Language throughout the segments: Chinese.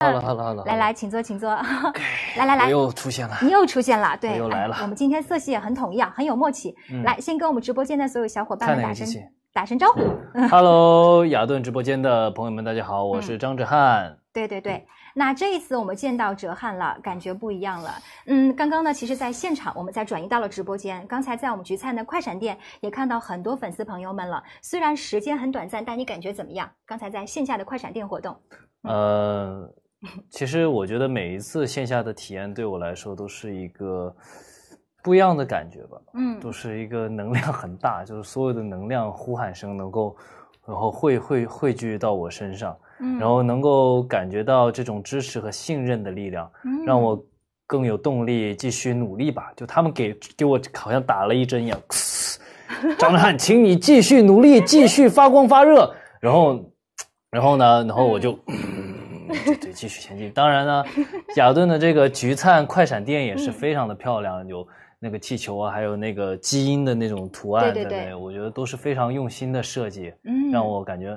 好了好了好了，来来，请坐，请坐。来来 来，又出现了，你又出现了，对，又来了。我们今天色系也很统一啊，很有默契。来，先跟我们直播间的所有小伙伴们打声打声招呼。Hello，雅顿直播间的朋友们，大家好，我是张哲瀚。对对对，那这一次我们见到哲瀚了，感觉不一样了。嗯，刚刚呢，其实在现场，我们在转移到了直播间。刚才在我们菊灿的快闪店也看到很多粉丝朋友们了。虽然时间很短暂，但你感觉怎么样？刚才在线下的快闪店活动，呃。其实我觉得每一次线下的体验对我来说都是一个不一样的感觉吧，嗯，都是一个能量很大，就是所有的能量呼喊声能够，然后汇汇汇聚到我身上，嗯，然后能够感觉到这种支持和信任的力量，让我更有动力继续努力吧。就他们给给我好像打了一针一样，张翰，请你继续努力，继续发光发热。然后，然后呢，然后我就。对对，继续前进。当然呢，雅顿的这个橘灿快闪电也是非常的漂亮，有那个气球啊，还有那个基因的那种图案，对对对，我觉得都是非常用心的设计，嗯，让我感觉。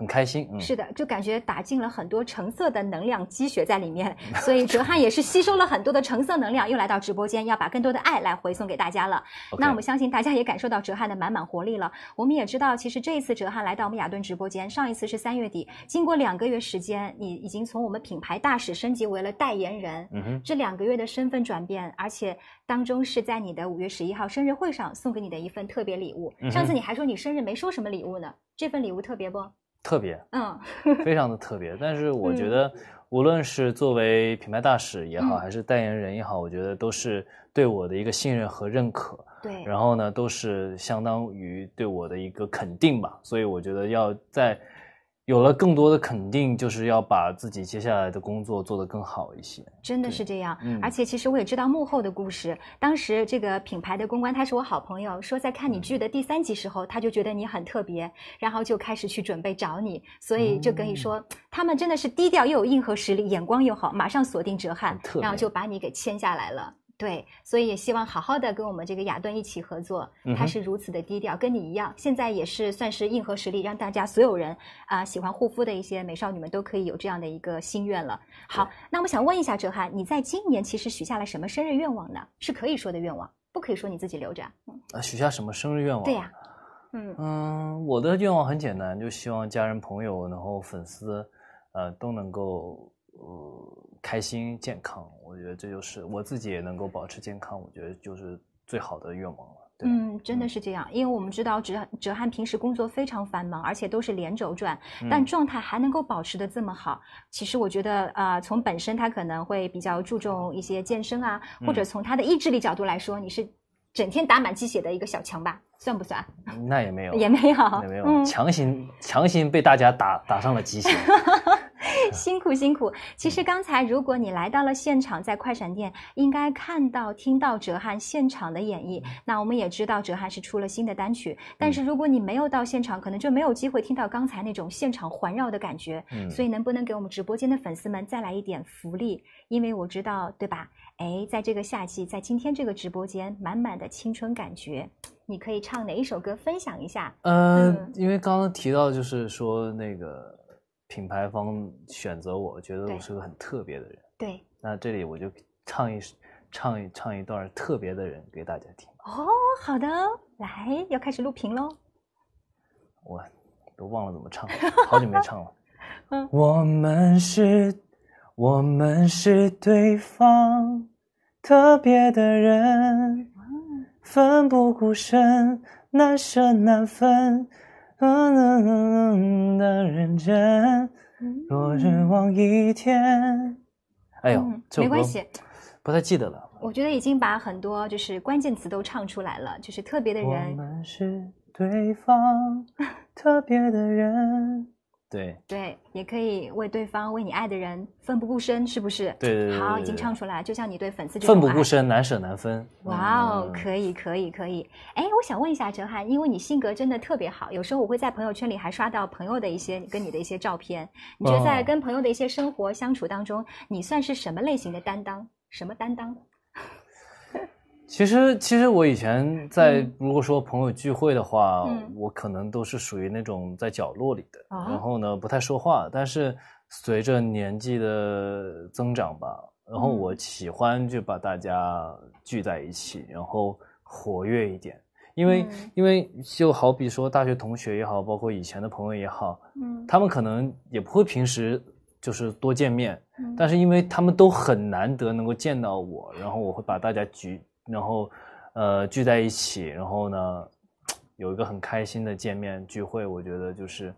很开心，是的，就感觉打进了很多橙色的能量积雪在里面，所以哲瀚也是吸收了很多的橙色能量，又来到直播间，要把更多的爱来回送给大家了。那我们相信大家也感受到哲瀚的满满活力了。我们也知道，其实这一次哲瀚来到我们雅顿直播间，上一次是三月底，经过两个月时间，你已经从我们品牌大使升级为了代言人。嗯哼，这两个月的身份转变，而且当中是在你的五月十一号生日会上送给你的一份特别礼物。上次你还说你生日没收什么礼物呢，这份礼物特别不？特别，嗯，非常的特别。但是 我觉得，无论是作为品牌大使也好，还是代言人也好，我觉得都是对我的一个信任和认可。对，然后呢，都是相当于对我的一个肯定吧。所以我觉得要在。有了更多的肯定，就是要把自己接下来的工作做得更好一些。真的是这样，而且其实我也知道幕后的故事。当时这个品牌的公关他是我好朋友，说在看你剧的第三集时候，他就觉得你很特别，然后就开始去准备找你，所以就跟你说，他们真的是低调又有硬核实力，眼光又好，马上锁定哲瀚，然后就把你给签下来了。对，所以也希望好好的跟我们这个雅顿一起合作。他是如此的低调，跟你一样，现在也是算是硬核实力，让大家所有人啊喜欢护肤的一些美少女们都可以有这样的一个心愿了。好，那我想问一下哲瀚，你在今年其实许下了什么生日愿望呢？是可以说的愿望，不可以说你自己留着。啊，许下什么生日愿望？对呀，嗯嗯，我的愿望很简单，就希望家人、朋友，然后粉丝，呃，都能够呃。开心健康，我觉得这就是我自己也能够保持健康，我觉得就是最好的愿望了。嗯，真的是这样，因为我们知道哲哲翰平时工作非常繁忙，而且都是连轴转，但状态还能够保持的这么好。其实我觉得啊，从本身他可能会比较注重一些健身啊，或者从他的意志力角度来说，你是整天打满鸡血的一个小强吧？算不算？那也没有，也没有，也没有，强行强行被大家打打上了鸡血。辛苦辛苦！其实刚才如果你来到了现场，在快闪店应该看到、听到哲瀚现场的演绎。那我们也知道哲瀚是出了新的单曲，但是如果你没有到现场，可能就没有机会听到刚才那种现场环绕的感觉。嗯，所以能不能给我们直播间的粉丝们再来一点福利？因为我知道，对吧？哎，在这个夏季，在今天这个直播间，满满的青春感觉，你可以唱哪一首歌分享一下？呃，因为刚刚提到就是说那个。品牌方选择我，觉得我是个很特别的人。对，那这里我就唱一唱一唱一段特别的人给大家听。哦，好的，来要开始录屏喽。我，都忘了怎么唱，好久没唱了。嗯，我们是，我们是对方特别的人，奋不顾身，难舍难分。可能的认真，若只望一天。哎呦，没关系，不太记得了。我觉得已经把很多就是关键词都唱出来了，就是特别的人。我们是对方，特别的人。对对，也可以为对方为你爱的人奋不顾身，是不是？对对对。好，已经唱出来，就像你对粉丝奋不顾身，难舍难分。哇哦，可以可以可以。哎，我想问一下哲瀚，因为你性格真的特别好，有时候我会在朋友圈里还刷到朋友的一些跟你的一些照片。你觉得在跟朋友的一些生活相处当中，你算是什么类型的担当？什么担当？其实，其实我以前在如果说朋友聚会的话，我可能都是属于那种在角落里的，然后呢不太说话。但是随着年纪的增长吧，然后我喜欢就把大家聚在一起，然后活跃一点。因为，因为就好比说大学同学也好，包括以前的朋友也好，嗯，他们可能也不会平时就是多见面，但是因为他们都很难得能够见到我，然后我会把大家聚。然后，呃，聚在一起，然后呢，有一个很开心的见面聚会，我觉得就是，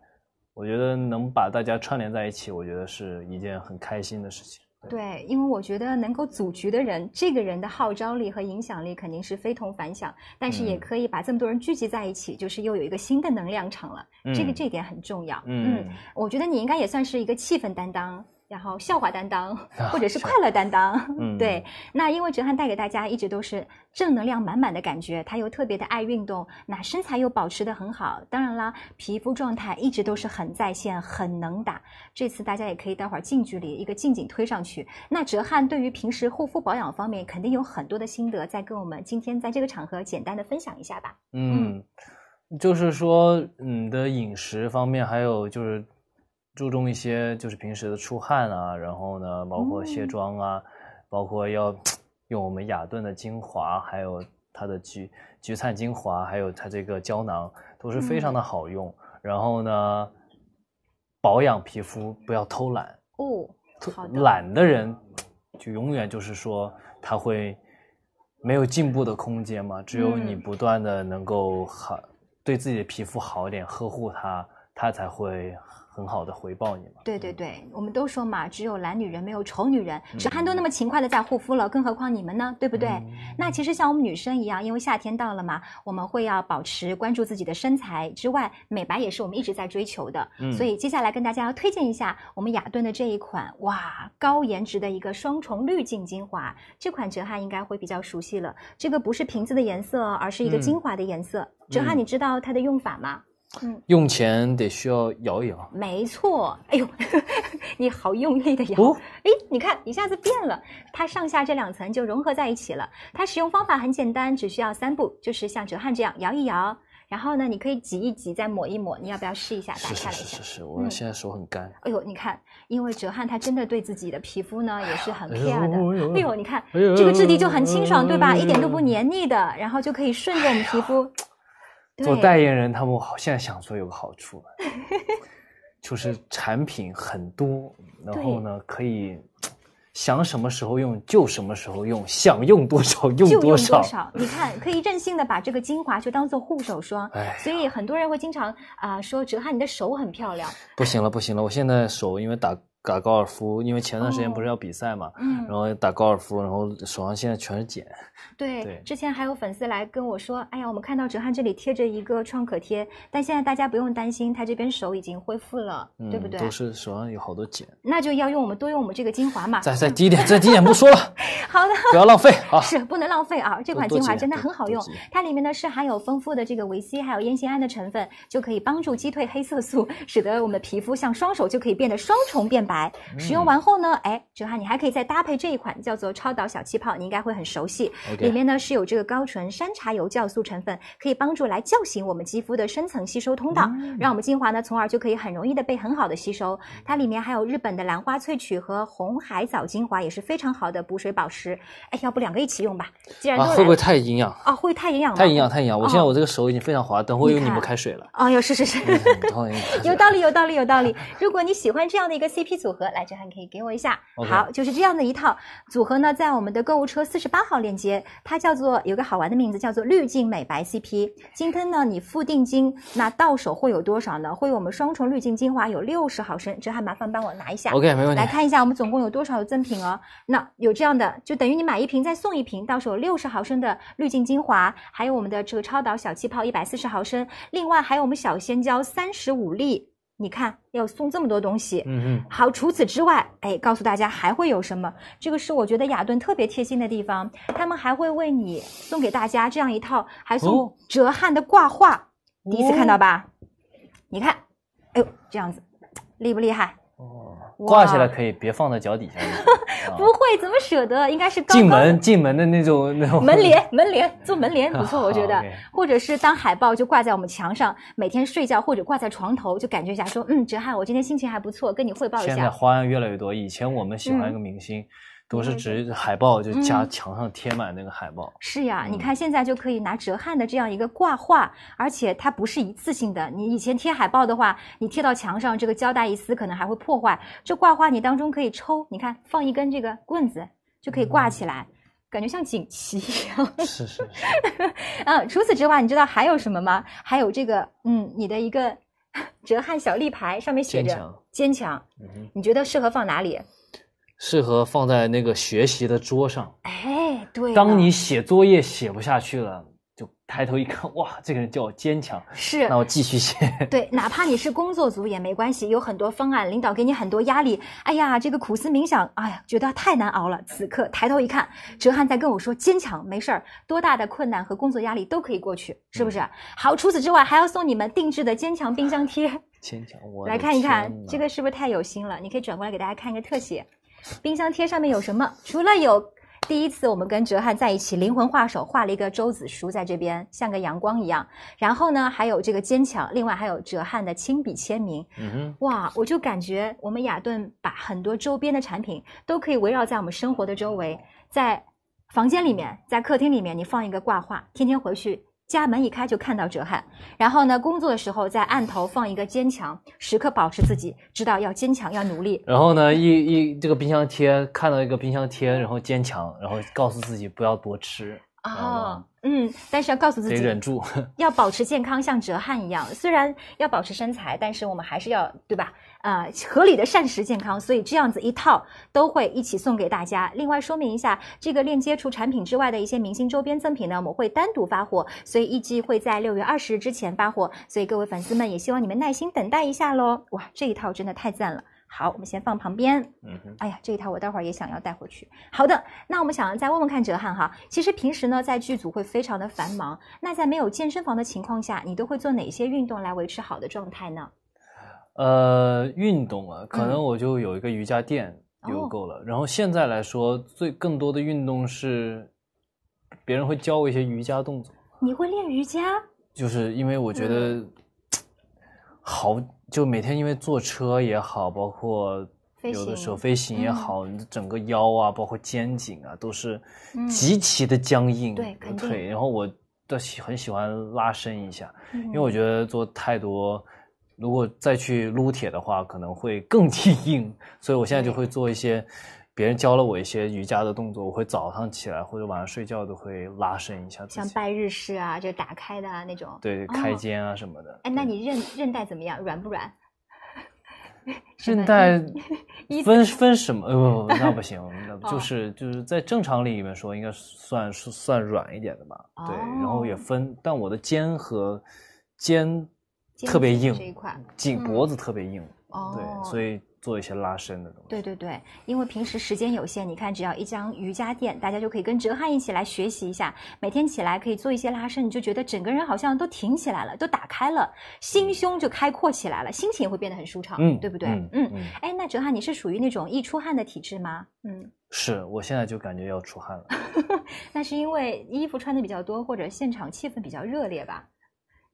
我觉得能把大家串联在一起，我觉得是一件很开心的事情。对，因为我觉得能够组局的人，这个人的号召力和影响力肯定是非同凡响，但是也可以把这么多人聚集在一起，就是又有一个新的能量场了。这个这点很重要。嗯，我觉得你应该也算是一个气氛担当。然后笑话担当，或者是快乐担当，对。那因为哲瀚带给大家一直都是正能量满满的感觉，他又特别的爱运动，那身材又保持的很好。当然啦，皮肤状态一直都是很在线，很能打。这次大家也可以待会儿近距离一个近景推上去。那哲瀚对于平时护肤保养方面，肯定有很多的心得，再跟我们今天在这个场合简单的分享一下吧。嗯，就是说，你的饮食方面，还有就是。注重一些，就是平时的出汗啊，然后呢，包括卸妆啊，包括要 用我们雅顿的精华，还有它的橘橘灿精华，还有它这个胶囊都是非常的好用。然后呢，保养皮肤不要偷懒哦，懒的人就永远就是说他会没有进步的空间嘛。只有你不断的能够好对自己的皮肤好一点，呵护它，它才会。很好的回报你们。对对对，我们都说嘛，只有懒女人，没有丑女人。哲汉都那么勤快的在护肤了，更何况你们呢，对不对？那其实像我们女生一样，因为夏天到了嘛，我们会要保持关注自己的身材之外，美白也是我们一直在追求的。所以接下来跟大家要推荐一下我们雅顿的这一款哇，高颜值的一个双重滤镜精华。这款哲瀚应该会比较熟悉了，这个不是瓶子的颜色，而是一个精华的颜色。哲瀚，你知道它的用法吗？嗯，用前得需要摇一摇，没错。哎呦，你好用力的摇！哎，你看一下子变了，它上下这两层就融合在一起了。它使用方法很简单，只需要三步，就是像哲翰这样摇一摇，然后呢，你可以挤一挤，再抹一抹。你要不要试一下？打下是是是是，我现在手很干。哎呦，你看，因为哲翰他真的对自己的皮肤呢也是很 care 的。哎呦，你看这个质地就很清爽，对吧？一点都不黏腻的，然后就可以顺着我们皮肤。做代言人，他们好现在想说有个好处，就是产品很多，然后呢可以想什么时候用就什么时候用，想用多少用多少。你看，可以任性的把这个精华就当做护手霜。所以很多人会经常啊说：“哲瀚，你的手很漂亮。”不行了，不行了，我现在手因为打。打高尔夫，因为前段时间不是要比赛嘛，然后打高尔夫，然后手上现在全是茧。对，之前还有粉丝来跟我说：“哎呀，我们看到哲瀚这里贴着一个创可贴，但现在大家不用担心，他这边手已经恢复了，对不对？”都是手上有好多茧，那就要用我们多用我们这个精华嘛。再再低一点，再低一点，不说了。好的，不要浪费 啊。是不能浪费啊！这款精华真的很好用，它里面呢是含有丰富的这个维 C 还有烟酰胺的成分，就可以帮助击退黑色素，使得我们的皮肤像双手就可以变得双重变白。来使用完后呢，哎，哲瀚，你还可以再搭配这一款叫做超导小气泡，你应该会很熟悉。里面呢是有这个高纯山茶油酵素成分，可以帮助来叫醒我们肌肤的深层吸收通道，让我们精华呢，从而就可以很容易的被很好的吸收。它里面还有日本的兰花萃取和红海藻精华，也是非常好的补水保湿。哎，要不两个一起用吧？既然会不会太营养啊？会太营养，太营养，太营养！我现在我这个手已经非常滑，等会用拧不开水了。哦，是是是，有道理，有道理，有道理。如果你喜欢这样的一个 CP。组合来，哲瀚可以给我一下。好，就是这样的一套组合呢，在我们的购物车四十八号链接，它叫做有个好玩的名字，叫做滤镜美白 CP。今天呢，你付定金，那到手会有多少呢？会有我们双重滤镜精华有六十毫升，哲瀚麻烦帮我拿一下。OK，没问题。来看一下我们总共有多少赠品哦。那有这样的，就等于你买一瓶再送一瓶，到手六十毫升的滤镜精华，还有我们的这个超导小气泡一百四十毫升，另外还有我们小仙椒三十五粒。你看，要送这么多东西，嗯嗯，好。除此之外，哎，告诉大家还会有什么？这个是我觉得雅顿特别贴心的地方，他们还会为你送给大家这样一套，还送哲瀚的挂画，第一次看到吧？你看，哎呦，这样子，厉不厉害？挂起来可以，别放在脚底下。不会，怎么舍得？应该是进门进门的那种。门帘，门帘做门帘 不错，我觉得。或者是当海报就挂在我们墙上，每天睡觉或者挂在床头，就感觉一下说，嗯，哲瀚，我今天心情还不错，跟你汇报一下。现在花样越来越多，以前我们喜欢一个明星。都是直海报就加墙上贴满那个海报。是呀，你看现在就可以拿折汉的这样一个挂画，而且它不是一次性的。你以前贴海报的话，你贴到墙上，这个胶带一撕可能还会破坏。这挂画你当中可以抽，你看放一根这个棍子就可以挂起来，感觉像锦旗一样。是是。嗯，除此之外，你知道还有什么吗？还有这个，嗯，你的一个折 汉小立牌，上面写着坚强。坚强。你觉得适合放哪里？适合放在那个学习的桌上。哎，对。当你写作业写不下去了，就抬头一看，哇，这个人叫我坚强。是。那我继续写。对，哪怕你是工作组也没关系，有很多方案，领导给你很多压力。哎呀，这个苦思冥想，哎呀，觉得太难熬了。此刻抬头一看，哲瀚在跟我说：“坚强，没事儿，多大的困难和工作压力都可以过去，是不是？”好，除此之外，还要送你们定制的“坚强”冰箱贴。坚强，我来看一看，这个是不是太有心了？你可以转过来给大家看一个特写。冰箱贴上面有什么？除了有第一次我们跟哲瀚在一起，灵魂画手画了一个周子舒在这边，像个阳光一样。然后呢，还有这个坚强，另外还有哲瀚的亲笔签名。嗯，哇，我就感觉我们雅顿把很多周边的产品都可以围绕在我们生活的周围，在房间里面，在客厅里面，你放一个挂画，天天回去。家门一开就看到哲瀚，然后呢，工作的时候在案头放一个坚强，时刻保持自己知道要坚强要努力。然后呢，一一这个冰箱贴看到一个冰箱贴，然后坚强，然后告诉自己不要多吃。哦，嗯，但是要告诉自己忍住，要保持健康，像哲瀚一样。虽然要保持身材，但是我们还是要对吧？呃，合理的膳食健康，所以这样子一套都会一起送给大家。另外说明一下，这个链接除产品之外的一些明星周边赠品呢，我们会单独发货，所以预计会在六月二十日之前发货。所以各位粉丝们，也希望你们耐心等待一下喽。哇，这一套真的太赞了！好，我们先放旁边。嗯，哎呀，这一套我待会儿也想要带回去。好的，那我们想要再问问看哲瀚哈。其实平时呢，在剧组会非常的繁忙。那在没有健身房的情况下，你都会做哪些运动来维持好的状态呢？呃，运动啊，可能我就有一个瑜伽垫就够了。然后现在来说，最更多的运动是别人会教我一些瑜伽动作。你会练瑜伽？就是因为我觉得 好。就每天因为坐车也好，包括有的时候飞行也好，整个腰啊，包括肩颈啊，都是极其的僵硬。对，腿，然后我倒喜很喜欢拉伸一下，因为我觉得做太多，如果再去撸铁的话，可能会更 硬。所以我现在就会做一些。别人教了我一些瑜伽的动作，我会早上起来或者晚上睡觉都会拉伸一下像拜日式啊，就打开的啊那种，对，开肩啊什么的。哎，那你韧韧带怎么样？软不软？韧带 分分什么？呃，不，那不行，那就是就是在正常里面说，应该算是算软一点的吧？对，然后也分，但我的肩和肩特别硬，这一块，颈脖子特别硬。对，所以。做一些拉伸的东西。对对对，因为平时时间有限，你看只要一张瑜伽垫，大家就可以跟哲瀚一起来学习一下。每天起来可以做一些拉伸，你就觉得整个人好像都挺起来了，都打开了，心胸就开阔起来了，心情也会变得很舒畅，嗯，对不对？嗯，哎，那哲瀚你是属于那种易出汗的体质吗？嗯，是我现在就感觉要出汗了。那是因为衣服穿的比较多，或者现场气氛比较热烈吧？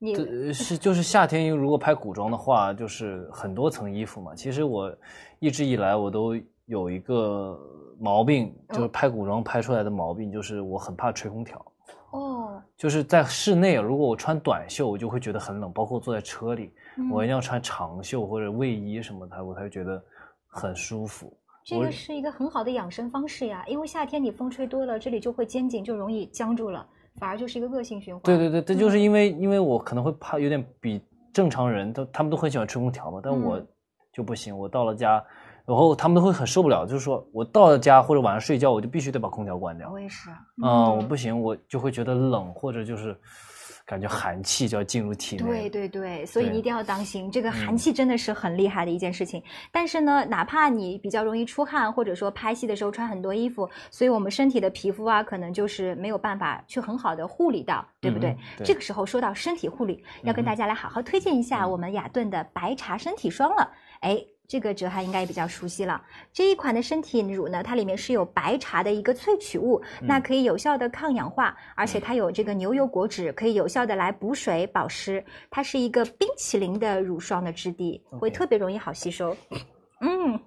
你是就是夏天，因为如果拍古装的话，就是很多层衣服嘛。其实我一直以来我都有一个毛病，就是拍古装拍出来的毛病，就是我很怕吹空调。哦，就是在室内，如果我穿短袖，我就会觉得很冷。包括坐在车里，我一定要穿长袖或者卫衣什么的，我才觉得很舒服。这个是一个很好的养生方式呀，因为夏天你风吹多了，这里就会肩颈就容易僵住了。反而就是一个恶性循环。对对对，这就是因为，因为我可能会怕有点比正常人，都他们都很喜欢吃空调嘛，但我就不行。我到了家，然后他们都会很受不了，就是说我到了家或者晚上睡觉，我就必须得把空调关掉。我也是，嗯，我不行，我就会觉得冷或者就是。感觉寒气就要进入体内，对对对，所以你一定要当心，这个寒气真的是很厉害的一件事情。但是呢，哪怕你比较容易出汗，或者说拍戏的时候穿很多衣服，所以我们身体的皮肤啊，可能就是没有办法去很好的护理到，对不对？这个时候说到身体护理，要跟大家来好好推荐一下我们雅顿的白茶身体霜了，哎。这个哲瀚应该也比较熟悉了。这一款的身体乳呢，它里面是有白茶的一个萃取物，那可以有效的抗氧化，而且它有这个牛油果脂，可以有效的来补水保湿。它是一个冰淇淋的乳霜的质地，会特别容易好吸收。嗯，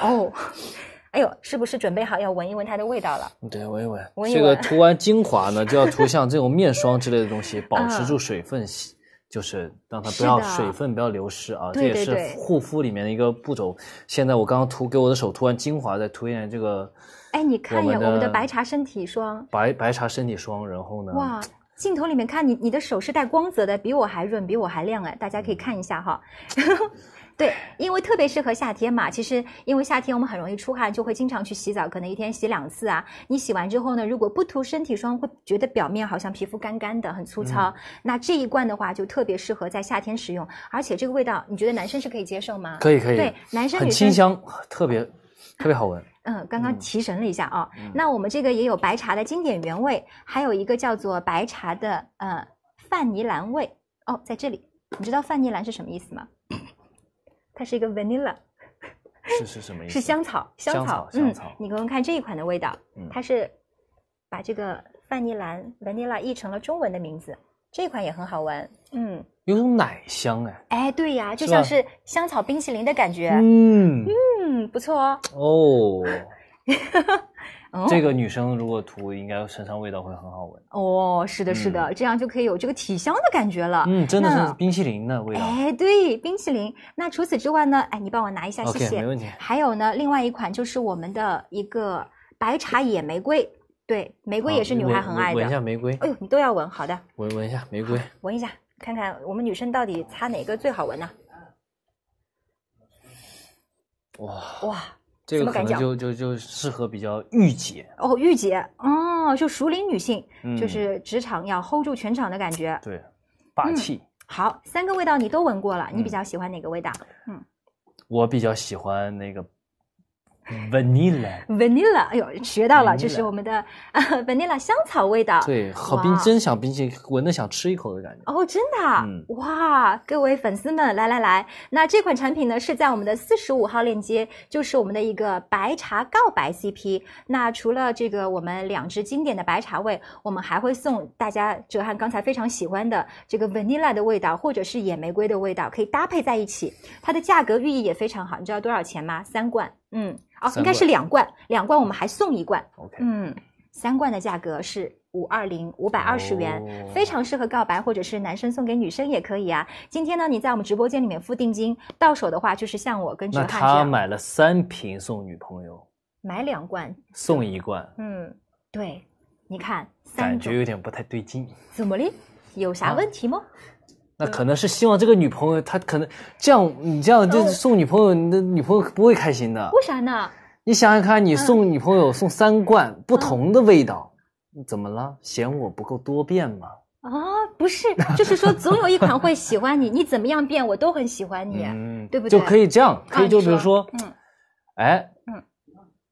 哦，哎呦，是不是准备好要闻一闻它的味道了？对，闻一闻。这个涂完精华呢，就要涂像这种面霜之类的东西，保持住水分。就是让它不要水分不要流失啊，这也是护肤里面的一个步骤。现在我刚刚涂给我的手涂完精华，再涂一点这个。哎，你看一眼我们的白茶身体霜，白白茶身体霜，然后呢？哇，镜头里面看你，你的手是带光泽的，比我还润，比我还亮哎！大家可以看一下哈。对，因为特别适合夏天嘛。其实，因为夏天我们很容易出汗，就会经常去洗澡，可能一天洗两次啊。你洗完之后呢，如果不涂身体霜，会觉得表面好像皮肤干干的，很粗糙。那这一罐的话，就特别适合在夏天使用。而且这个味道，你觉得男生是可以接受吗？可以可以。对，男生女生。很清香，特别特别好闻。嗯，刚刚提神了一下啊。那我们这个也有白茶的经典原味，还有一个叫做白茶的呃范尼兰味哦，在这里，你知道范尼兰是什么意思吗？它是一个 vanilla，是是什么意思？是香草，香草，嗯。你刚刚看这一款的味道，它是把这个范尼兰 vanilla 译成了中文的名字。这款也很好闻，嗯，有种奶香哎。哎，对呀，就像是香草冰淇淋的感觉，嗯嗯，不错哦。哦。这个女生如果涂，应该身上味道会很好闻。哦，是的，是的，这样就可以有这个体香的感觉了。嗯，真的是冰淇淋的味道。哎，对，冰淇淋。那除此之外呢？哎，你帮我拿一下，谢谢。没问题。还有呢，另外一款就是我们的一个白茶野玫瑰。对，玫瑰也是女孩很爱的。闻一下玫瑰。哎呦，你都要闻，好的。闻闻一下玫瑰，闻一下，看看我们女生到底擦哪个最好闻呢？哇。哇。这个感觉就就就适合比较御姐哦，御姐哦，就熟龄女性，就是职场要 hold 住全场的感觉，对，霸气。好，三个味道你都闻过了，你比较喜欢哪个味道？嗯，我比较喜欢那个。Vanilla，Vanilla，哎呦，学到了，就是我们的啊，Vanilla 香草味道，对，好冰，真想淇淋，闻着想吃一口的感觉。哦，真的，嗯哇，各位粉丝们，来来来，那这款产品呢是在我们的四十五号链接，就是我们的一个白茶告白 CP。那除了这个我们两支经典的白茶味，我们还会送大家哲瀚刚才非常喜欢的这个 Vanilla 的味道，或者是野玫瑰的味道，可以搭配在一起。它的价格寓意也非常好，你知道多少钱吗？三罐。嗯，哦，应该是两罐，两罐我们还送一罐。嗯，三罐的价格是五二零五百二十元，非常适合告白或者是男生送给女生也可以啊。今天呢，你在我们直播间里面付定金，到手的话就是像我跟直拍他买了三瓶送女朋友，买两罐送一罐。嗯，对，你看，感觉有点不太对劲。怎么的？有啥问题吗？那可能是希望这个女朋友，她可能这样，你这样就送女朋友，你的女朋友不会开心的。为啥呢？你想想看，你送女朋友送三罐不同的味道，怎么了？嫌我不够多变吗？啊，不是，就是说总有一款会喜欢你，你怎么样变我都很喜欢你，对不对？就可以这样，可以就比如说，嗯，哎，嗯，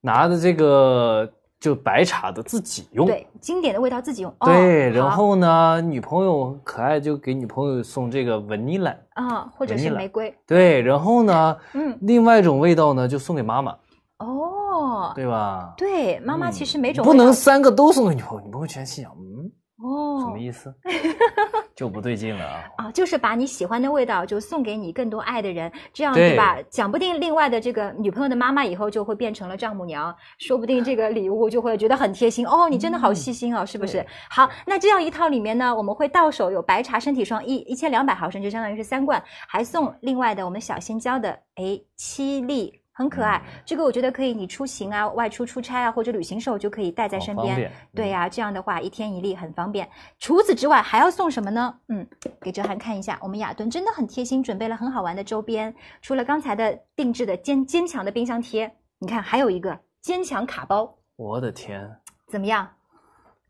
拿着这个。就白茶的自己用，对，经典的味道自己用。对，然后呢，女朋友可爱就给女朋友送这个文尼兰啊，或者是玫瑰。对，然后呢，嗯，另外一种味道呢，就送给妈妈。哦，对吧？对，妈妈其实每种不能三个都送给女朋友，女朋友全心想嗯哦，什么意思？就不对劲了啊！啊，就是把你喜欢的味道就送给你更多爱的人，这样对吧？讲不定另外的这个女朋友的妈妈以后就会变成了丈母娘，说不定这个礼物就会觉得很贴心哦。你真的好细心哦，是不是？好，那这样一套里面呢，我们会到手有白茶身体霜一一千两百毫升，就相当于是三罐，还送另外的我们小仙椒的哎七粒。很可爱，这个我觉得可以。你出行啊、外出出差啊或者旅行时候就可以带在身边，对呀，这样的话一天一粒很方便。除此之外还要送什么呢？嗯，给哲涵看一下，我们雅顿真的很贴心，准备了很好玩的周边。除了刚才的定制的坚坚强的冰箱贴，你看还有一个坚强卡包。我的天，怎么样？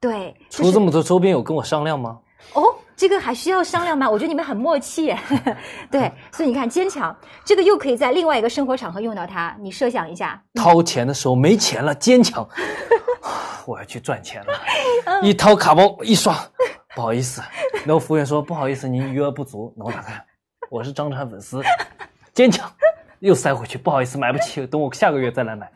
对，出这么多周边有跟我商量吗？哦，这个还需要商量吗？我觉得你们很默契，对，所以你看，坚强这个又可以在另外一个生活场合用到它。你设想一下，掏钱的时候没钱了，坚强，我要去赚钱了。一掏卡包一刷，不好意思，然后服务员说不好意思，您余额不足。然我打开，我是张川粉丝，坚强，又塞回去。不好意思，买不起，等我下个月再来买。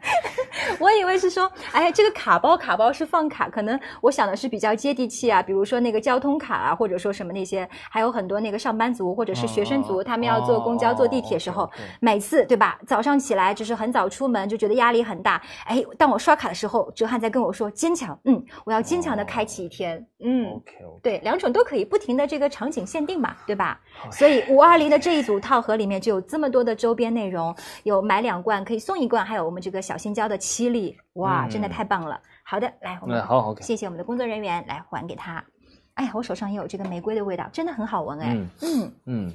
我以为是说，哎，这个卡包卡包是放卡，可能我想的是比较接地气啊，比如说那个交通卡啊，或者说什么那些，还有很多那个上班族或者是学生族，他们要坐公交坐地铁时候，每次对吧？早上起来就是很早出门就觉得压力很大，哎，但我刷卡的时候，哲翰在跟我说坚强，嗯，我要坚强的开启一天，嗯，对，两种都可以，不停的这个场景限定嘛，对吧？所以五二零的这一组套盒里面就有这么多的周边内容，有买两罐可以送一罐，还有我们这个小新胶的七。激励哇，真的太棒了！好的，来，我们好，谢谢我们的工作人员，来还给他。哎，我手上也有这个玫瑰的味道，真的很好闻哎，嗯嗯，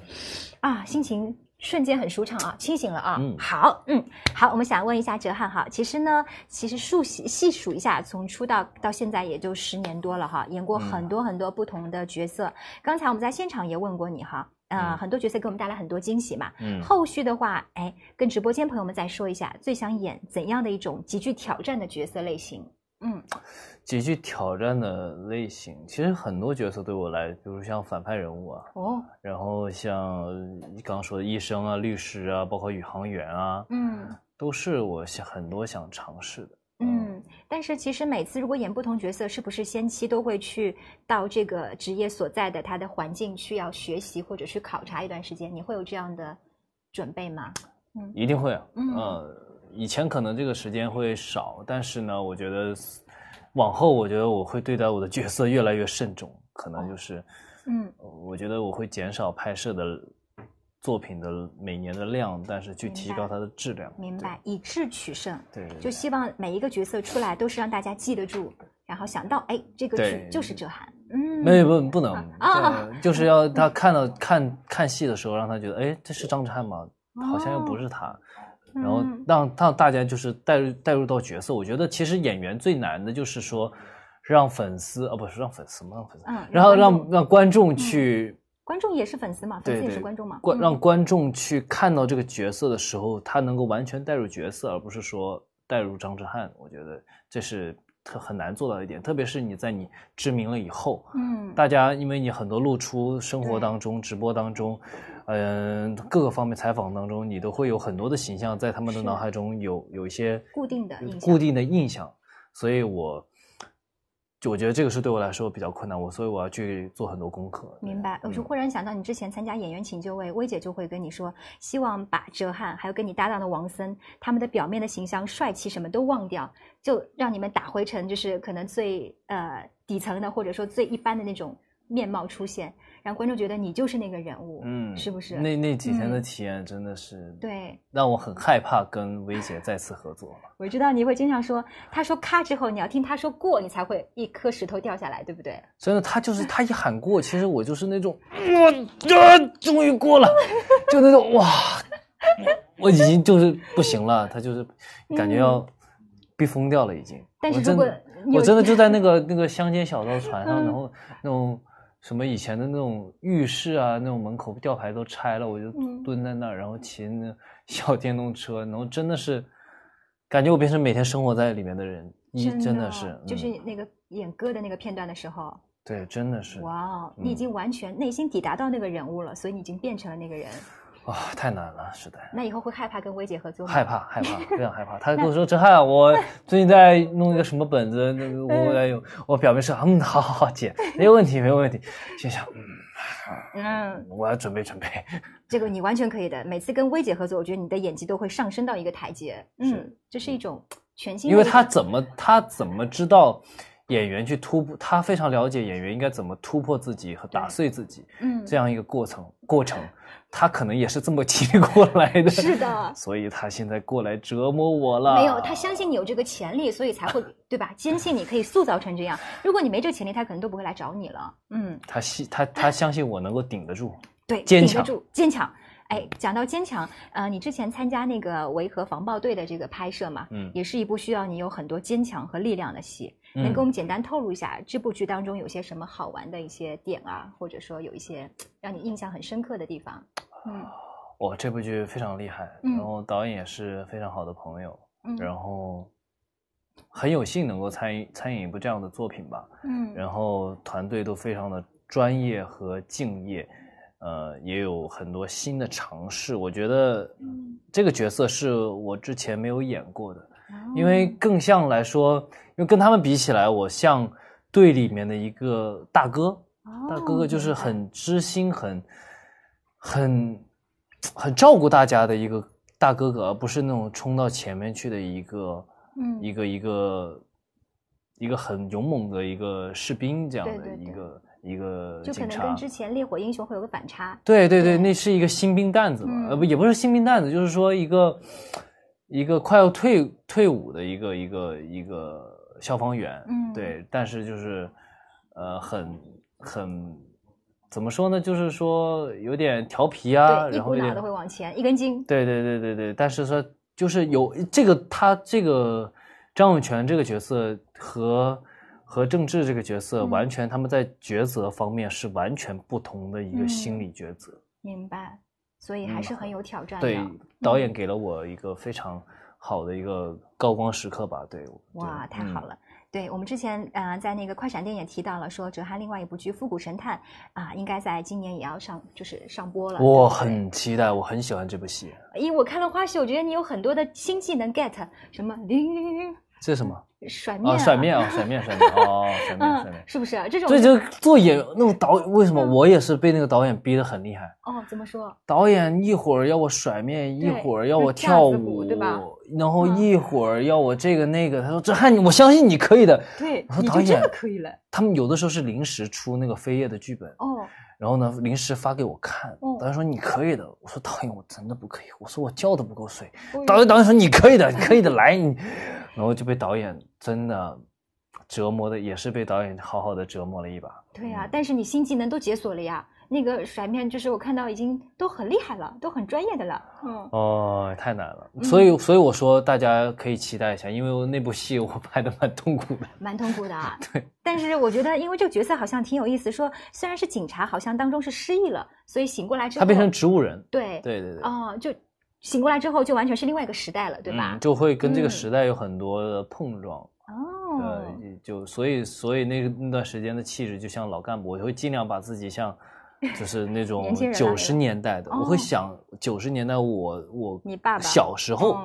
啊，心情瞬间很舒畅啊，清醒了啊。嗯，好，嗯，好，我们想问一下哲瀚哈，其实呢，其实数细数一下，从出道到现在也就十年多了哈，演过很多很多不同的角色。刚才我们在现场也问过你哈。呃，很多角色给我们带来很多惊喜嘛。嗯，后续的话，哎，跟直播间朋友们再说一下，最想演怎样的一种极具挑战的角色类型？嗯，极具挑战的类型，其实很多角色对我来，比如像反派人物啊，哦，然后像刚说的医生啊、律师啊，包括宇航员啊，嗯，都是我想很多想尝试的。嗯，但是其实每次如果演不同角色，是不是先期都会去到这个职业所在的他的环境去要学习或者去考察一段时间？你会有这样的准备吗？嗯，一定会啊。嗯，以前可能这个时间会少，但是呢，我觉得往后我觉得我会对待我的角色越来越慎重，可能就是，嗯，我觉得我会减少拍摄的。作品的每年的量，但是去提高它的质量，明白，以质取胜，对，就希望每一个角色出来都是让大家记得住，然后想到，哎，这个就是哲瀚，嗯，没有不不能 啊，就是要他看到看看戏的时候，让他觉得，哎，这是张哲瀚吗？好像又不是他，然后让让大家就是带入带入到角色。我觉得其实演员最难的就是说，让粉丝啊，不是让粉丝吗？让粉丝，然后让让观众去。观众也是粉丝嘛，粉丝也是观众嘛。观让观众去看到这个角色的时候，他能够完全带入角色，而不是说带入张哲瀚。我觉得这是特很难做到一点，特别是你在你知名了以后，嗯，大家因为你很多露出生活当中、直播当中，嗯，各个方面采访当中，你都会有很多的形象在他们的脑海中有有一些固定的固定的印象，所以我。就我觉得这个是对我来说比较困难，我所以我要去做很多功课。明白，我就忽然想到，你之前参加《演员请就位》，薇姐就会跟你说，希望把哲瀚还有跟你搭档的王森他们的表面的形象、帅气什么都忘掉，就让你们打回成就是可能最呃底层的，或者说最一般的那种面貌出现。观众觉得你就是那个人物，嗯，是不是？那那几天的体验真的是，对，让我很害怕跟薇姐再次合作。我知道你会经常说，他说“咔”之后，你要听他说“过”，你才会一颗石头掉下来，对不对？真的，他就是他 一喊“过”，其实我就是那种，啊，终于过了，就那种哇，我已经就是不行了，他就是感觉要被疯掉了已经。但是，如果我真的就在那 个那个乡间小道船上，然后那种。什么以前的那种浴室啊，那种门口吊牌都拆了，我就蹲在那儿，然后骑那小电动车，然后真的是感觉我变成每天生活在里面的人，真的是，就是那个演歌的那个片段的时候，对，真的是，哇哦，你已经完全内心抵达到那个人物了，所以你已经变成了那个人。哇，太难了，是的。那以后会害怕跟薇姐合作吗？害怕，害怕，非常害怕。她跟我说：“甄翰，我最近在弄一个什么本子，那个 我来用，我表面说嗯，好好好，姐，没有问题，没有问题。”心想嗯，嗯，我要准备准备。这个你完全可以的。每次跟薇姐合作，我觉得你的演技都会上升到一个台阶。嗯，这是一种全新。因为他怎么，他怎么知道演员去突破？他非常了解演员应该怎么突破自己和打碎自己。嗯，这样一个过程，过程。他可能也是这么经历过来的，是的，所以他现在过来折磨我了。没有，他相信你有这个潜力，所以才会对吧？坚信你可以塑造成这样。如果你没这个潜力，他可能都不会来找你了。嗯，他信他他相信我能够顶得住，对，坚强，坚强。哎，讲到坚强，呃，你之前参加那个维和防暴队的这个拍摄嘛，嗯，也是一部需要你有很多坚强和力量的戏。能给我们简单透露一下这部剧当中有些什么好玩的一些点啊，或者说有一些让你印象很深刻的地方？嗯，我这部剧非常厉害，然后导演也是非常好的朋友，然后很有幸能够参参演一部这样的作品吧。嗯，然后团队都非常的专业和敬业，呃，也有很多新的尝试。我觉得这个角色是我之前没有演过的。因为更像来说，因为跟他们比起来，我像队里面的一个大哥，大哥哥就是很知心、很很很照顾大家的一个大哥哥，而不是那种冲到前面去的一个，嗯，一个一个一个很勇猛的一个士兵这样的一个一个。就可能跟之前《烈火英雄》会有个反差。对对对，那是一个新兵蛋子嘛，呃，不也不是新兵蛋子，就是说一个。一个快要退退伍的一个一个一个消防员，嗯，对，但是就是，呃，很很，怎么说呢？就是说有点调皮啊，然后一股脑的会往前，一根筋。对对对对对，但是说就是有这个他这个张永泉这个角色和和郑智这个角色，完全他们在抉择方面是完全不同的一个心理抉择。明白。所以还是很有挑战的。对，导演给了我一个非常好的一个高光时刻吧。对，哇，太好了！对我们之前啊，在那个快闪店也提到了，说哲瀚另外一部剧《复古神探》啊，应该在今年也要上，就是上播了。我很期待，我很喜欢这部戏。因为我看了花絮，我觉得你有很多的新技能 get，什么？这是什么？甩面啊，甩面啊，甩面 甩面哦，甩面甩面，是不是？所以就做演那个导为什么我也是被那个导演逼得很厉害？哦，怎么说？导演一会儿要我甩面，一会儿要我跳舞，对吧？然后一会儿要我这个那个，他说这还我相信你可以的。对，我说导演可以了。他们有的时候是临时出那个飞页的剧本哦，然后呢临时发给我看，导演说你可以的，我说导演我真的不可以，我说我觉都不够睡。导演导演说你可以的，你可以的来你。然后就被导演真的折磨的，也是被导演好好的折磨了一把。对呀，但是你新技能都解锁了呀，那个甩面就是我看到已经都很厉害了，都很专业的了。嗯哦，太难了，所以所以我说大家可以期待一下，因为那部戏我拍的蛮痛苦的，蛮痛苦的啊。对，但是我觉得因为这个角色好像挺有意思，说虽然是警察，好像当中是失忆了，所以醒过来之后他变成植物人。对对对对啊，就。醒过来之后，就完全是另外一个时代了，对吧？就会跟这个时代有很多的碰撞呃，就所以，所以那那段时间的气质，就像老干部，我会尽量把自己像。就是那种九十年代的，我会想九十年代我我小时候，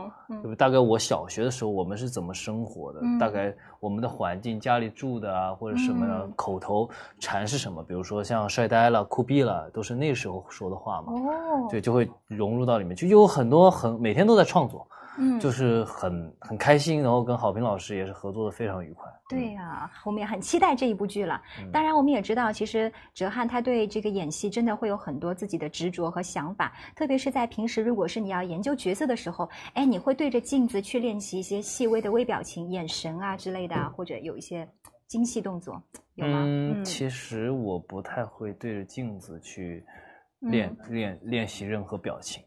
大概我小学的时候，我们是怎么生活的？大概我们的环境，家里住的啊，或者什么口头禅是什么？比如说像帅呆了、酷毙了，都是那时候说的话嘛。哦，对，就会融入到里面去，有很多很每天都在创作。嗯，就是很很开心，然后跟郝平老师也是合作的非常愉快。对呀，我们也很期待这一部剧了。当然，我们也知道，其实哲瀚他对这个演戏真的会有很多自己的执着和想法。特别是在平时，如果是你要研究角色的时候，哎，你会对着镜子去练习一些细微的微表情、眼神啊之类的啊，或者有一些精细动作，有吗？嗯，其实我不太会对着镜子去练练练习任何表情。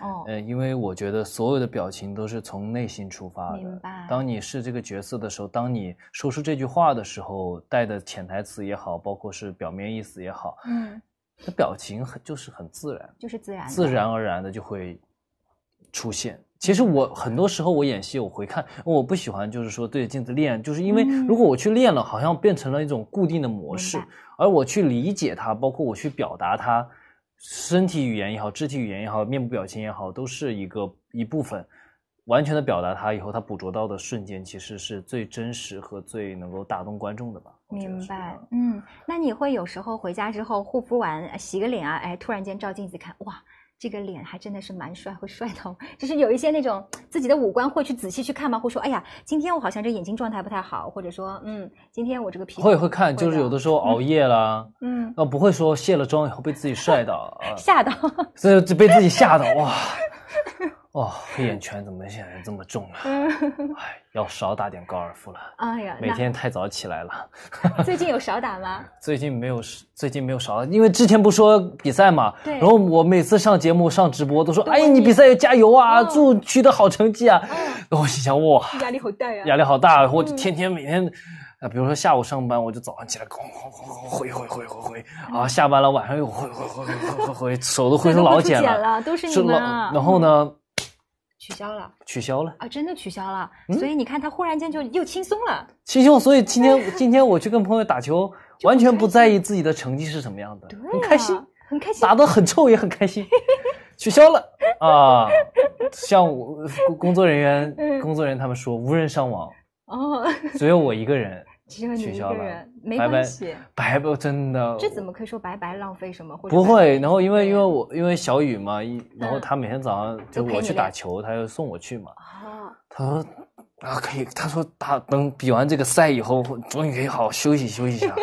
哦，呃，因为我觉得所有的表情都是从内心出发的。明白。当你是这个角色的时候，当你说出这句话的时候，带的潜台词也好，包括是表面意思也好，嗯，那表情很就是很自然，就是自然，自然而然的就会出现。其实我很多时候我演戏，我回看，我不喜欢就是说对着镜子练，就是因为如果我去练了，好像变成了一种固定的模式，而我去理解它，包括我去表达它。身体语言也好，肢体语言也好，面部表情也好，都是一个一部分，完全的表达它以后，它捕捉到的瞬间，其实是最真实和最能够打动观众的吧？明白，嗯，那你会有时候回家之后护肤完洗个脸啊，哎，突然间照镜子看，哇。这个脸还真的是蛮帅，会帅到，就是有一些那种自己的五官会去仔细去看吗？会说，哎呀，今天我好像这眼睛状态不太好，或者说，嗯，今天我这个皮。会会看，就是有的时候熬夜啦，嗯，呃，不会说卸了妆以后被自己帅到，吓到，所以被自己吓到，哇。哦，黑眼圈怎么现在这么重了？哎，要少打点高尔夫了。哎呀，每天太早起来了。最近有少打吗？最近没有，最近没有少。因为之前不说比赛嘛，对。然后我每次上节目、上直播都说：“哎，你比赛要加油啊，祝取得好成绩啊。”我心想：哇，压力好大呀！压力好大，我就天天每天，啊，比如说下午上班，我就早上起来咣咣咣咣挥挥挥挥挥，啊，下班了晚上又挥挥挥挥挥挥，手都挥成老茧了。都是你，然后呢？取消了，取消了啊！真的取消了，所以你看他忽然间就又轻松了，轻松。所以今天 今天我去跟朋友打球，完全不在意自己的成绩是什么样的，很开心，很开心，打得很臭也很开心。取消了啊！像我工作人员、工作人员他们说无人伤亡哦，只有我一个人。取消了，没关系，白白真的。这怎么可以说白白浪费什么？不会，然后因为因为我因为小雨嘛，然后他每天早上就我去打球，他就送我去嘛。啊，他说啊可以，他说打等比完这个赛以后，终于可以好好休息休息一下。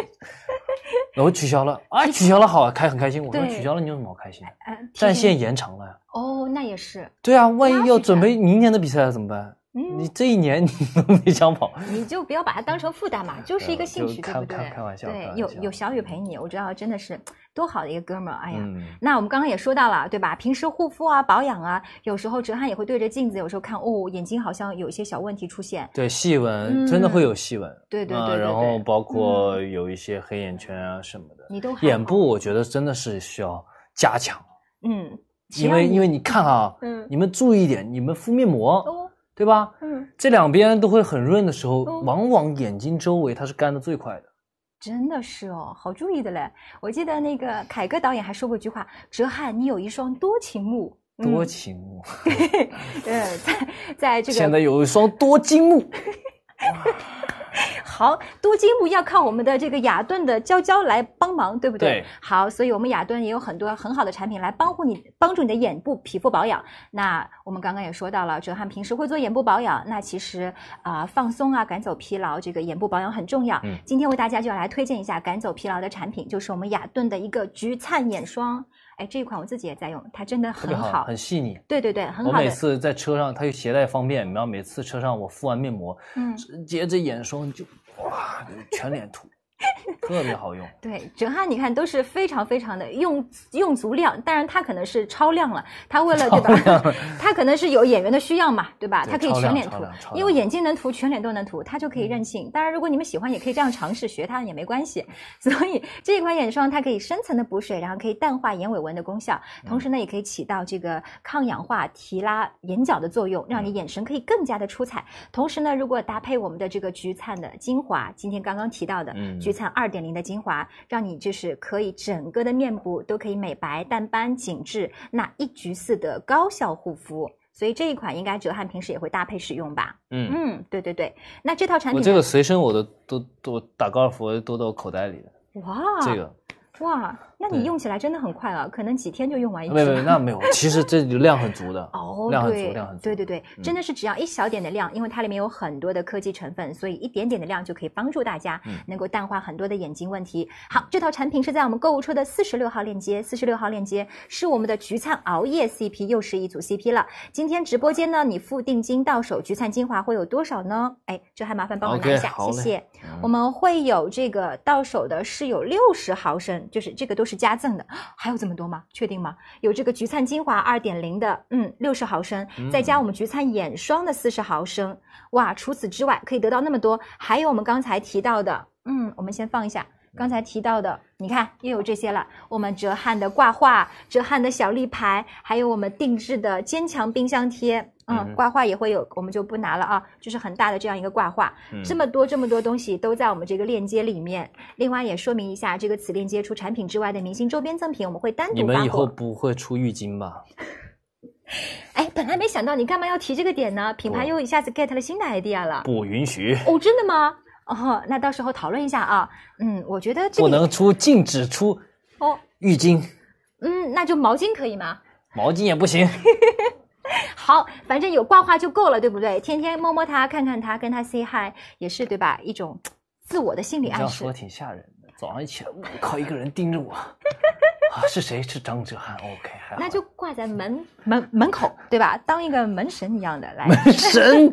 然后取消了，啊，取消了，好开很开心。我说取消了，你有什么好开心？战线延长了呀。哦，那也是。对啊，万一要准备明年的比赛了怎么办？你这一年你都没想跑，你就不要把它当成负担嘛，就是一个兴趣，对不对？开开开玩笑。对，有有小雨陪你，我知道真的是多好的一个哥们儿。哎呀，那我们刚刚也说到了，对吧？平时护肤啊、保养啊，有时候哲瀚也会对着镜子，有时候看哦，眼睛好像有一些小问题出现。对，细纹真的会有细纹。对对对。然后包括有一些黑眼圈啊什么的，你都眼部我觉得真的是需要加强。嗯，因为因为你看啊，嗯，你们注意一点，你们敷面膜。对吧？嗯，这两边都会很润的时候，往往眼睛周围它是干的最快的。真的是哦，好注意的嘞！我记得那个凯歌导演还说过一句话：“哲瀚，你有一双多情目。”多情目。对，呃，在在这个显得有一双多金目。好多金木要靠我们的这个雅顿的娇娇来帮忙，对不对？好，所以我们雅顿也有很多很好的产品来帮助你帮助你的眼部皮肤保养。那我们刚刚也说到了，哲瀚平时会做眼部保养，那其实啊放松啊，赶走疲劳，这个眼部保养很重要。嗯，今天为大家就要来推荐一下赶走疲劳的产品，就是我们雅顿的一个橘灿眼霜。哎，这一款我自己也在用，它真的很好，很细腻。对对对，很好。我每次在车上，它又携带方便，然后每次车上我敷完面膜，嗯，接着眼霜就哇，全脸涂。特别好用，对，哲瀚你看都是非常非常的用用足量，当然他可能是超量了，他为了 对吧？他可能是有演员的需要嘛，对吧？他可以全脸涂，因为眼睛能涂，全脸都能涂，他就可以任性。当然，如果你们喜欢，也可以这样尝试学它也没关系。所以这一款眼霜它可以深层的补水，然后可以淡化眼尾纹的功效，同时呢也可以起到这个抗氧化、提拉眼角的作用，让你眼神可以更加的出彩。同时呢，如果搭配我们的这个橘灿的精华，今天刚刚提到的，嗯。聚灿二点零的精华，让你就是可以整个的面部都可以美白、淡斑、紧致。那一菊四的高效护肤，所以这一款应该哲瀚平时也会搭配使用吧？嗯嗯，对对对。那这套产品，我这个随身我都都都打高尔夫都到口袋里了。哇，这个。哇，那你用起来真的很快啊，可能几天就用完一次。没有 没有，那没有。其实这量很足的哦，量很足，量很足。对对对，真的是只要一小点的量，因为它里面有很多的科技成分，所以一点点的量就可以帮助大家能够淡化很多的眼睛问题。好，这套产品是在我们购物车的四十六号链接，四十六号链接是我们的菊灿熬夜 CP，又是一组 CP 了。今天直播间呢，你付定金到手，菊灿精华会有多少呢？哎，这还麻烦帮我拿一下，谢谢。我们会有这个到手的是有六十毫升。就是这个都是加赠的，还有这么多吗？确定吗？有这个菊灿精华二点零的，嗯，六十毫升，再加我们菊灿眼霜的四十毫升，哇！除此之外，可以得到那么多，还有我们刚才提到的，嗯，我们先放一下刚才提到的，你看又有这些了，我们哲瀚的挂画，哲瀚的小立牌，还有我们定制的坚强冰箱贴。嗯，挂画也会有，我们就不拿了啊。就是很大的这样一个挂画，这么多这么多东西都在我们这个链接里面。另外也说明一下，这个此链接除产品之外的明星周边赠品，我们会单独。你们以后不会出浴巾吧？哎，本来没想到，你干嘛要提这个点呢？品牌又一下子 get 了新的 idea 了。不允许。哦，真的吗？哦，那到时候讨论一下啊。嗯，我觉得这个不能出，禁止出。哦。浴巾。嗯，那就毛巾可以吗？毛巾也不行。好，反正有挂画就够了，对不对？天天摸摸它，看看它，跟它 say hi，也是对吧？一种自我的心理暗示。这样说挺吓人的。早上起来靠一个人盯着我，是谁？是张哲瀚？OK，还好。那就挂在门门门口，对吧？当一个门神一样的来。门神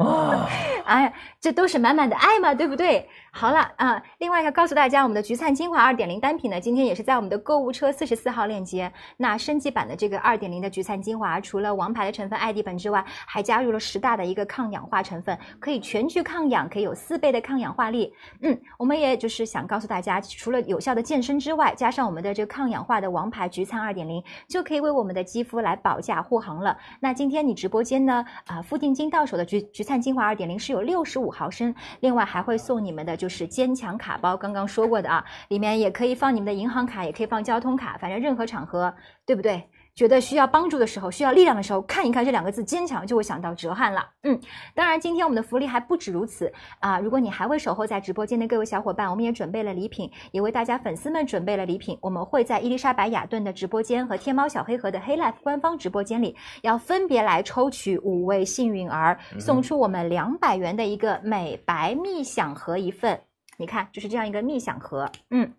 啊！哎呀，这都是满满的爱嘛，对不对？好了啊，另外要告诉大家，我们的菊灿精华二点零单品呢，今天也是在我们的购物车四十四号链接。那升级版的这个二点零的菊灿精华，除了王牌的成分艾迪苯之外，还加入了十大的一个抗氧化成分，可以全局抗氧，可以有四倍的抗氧化力。嗯，我们也就是想告诉大家，除了有效的健身之外，加上我们的这个抗氧化的王牌菊灿二点零，就可以为我们的肌肤来保驾护航了。那今天你直播间呢，啊，付定金到手的菊菊灿精华二点零是有六十五毫升，另外还会送你们的。就是坚强卡包，刚刚说过的啊，里面也可以放你们的银行卡，也可以放交通卡，反正任何场合，对不对？觉得需要帮助的时候，需要力量的时候，看一看这两个字“坚强”，就会想到哲瀚了。嗯，当然，今天我们的福利还不止如此啊！如果你还会守候在直播间的各位小伙伴，我们也准备了礼品，也为大家粉丝们准备了礼品。我们会在伊丽莎白雅顿的直播间和天猫小黑盒的黑 l i f e 官方直播间里，要分别来抽取五位幸运儿，送出我们两百元的一个美白蜜享盒一份。你看，就是这样一个蜜享盒。嗯。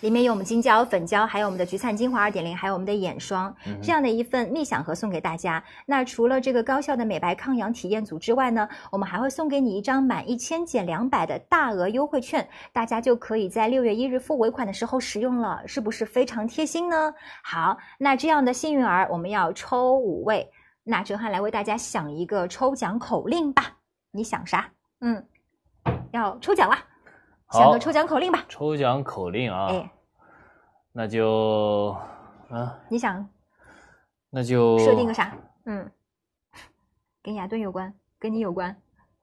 里面有我们金胶粉胶，还有我们的橘灿精华二点零，还有我们的眼霜，这样的一份密享盒送给大家。那除了这个高效的美白抗氧体验组之外呢，我们还会送给你一张满一千减两百的大额优惠券，大家就可以在六月一日付尾款的时候使用了，是不是非常贴心呢？好，那这样的幸运儿，我们要抽五位，那哲瀚来为大家想一个抽奖口令吧，你想啥？嗯，要抽奖了。想个抽奖口令吧。抽奖口令啊！哎，那就，啊？你想？那就设定个啥？嗯，跟雅顿有关，跟你有关。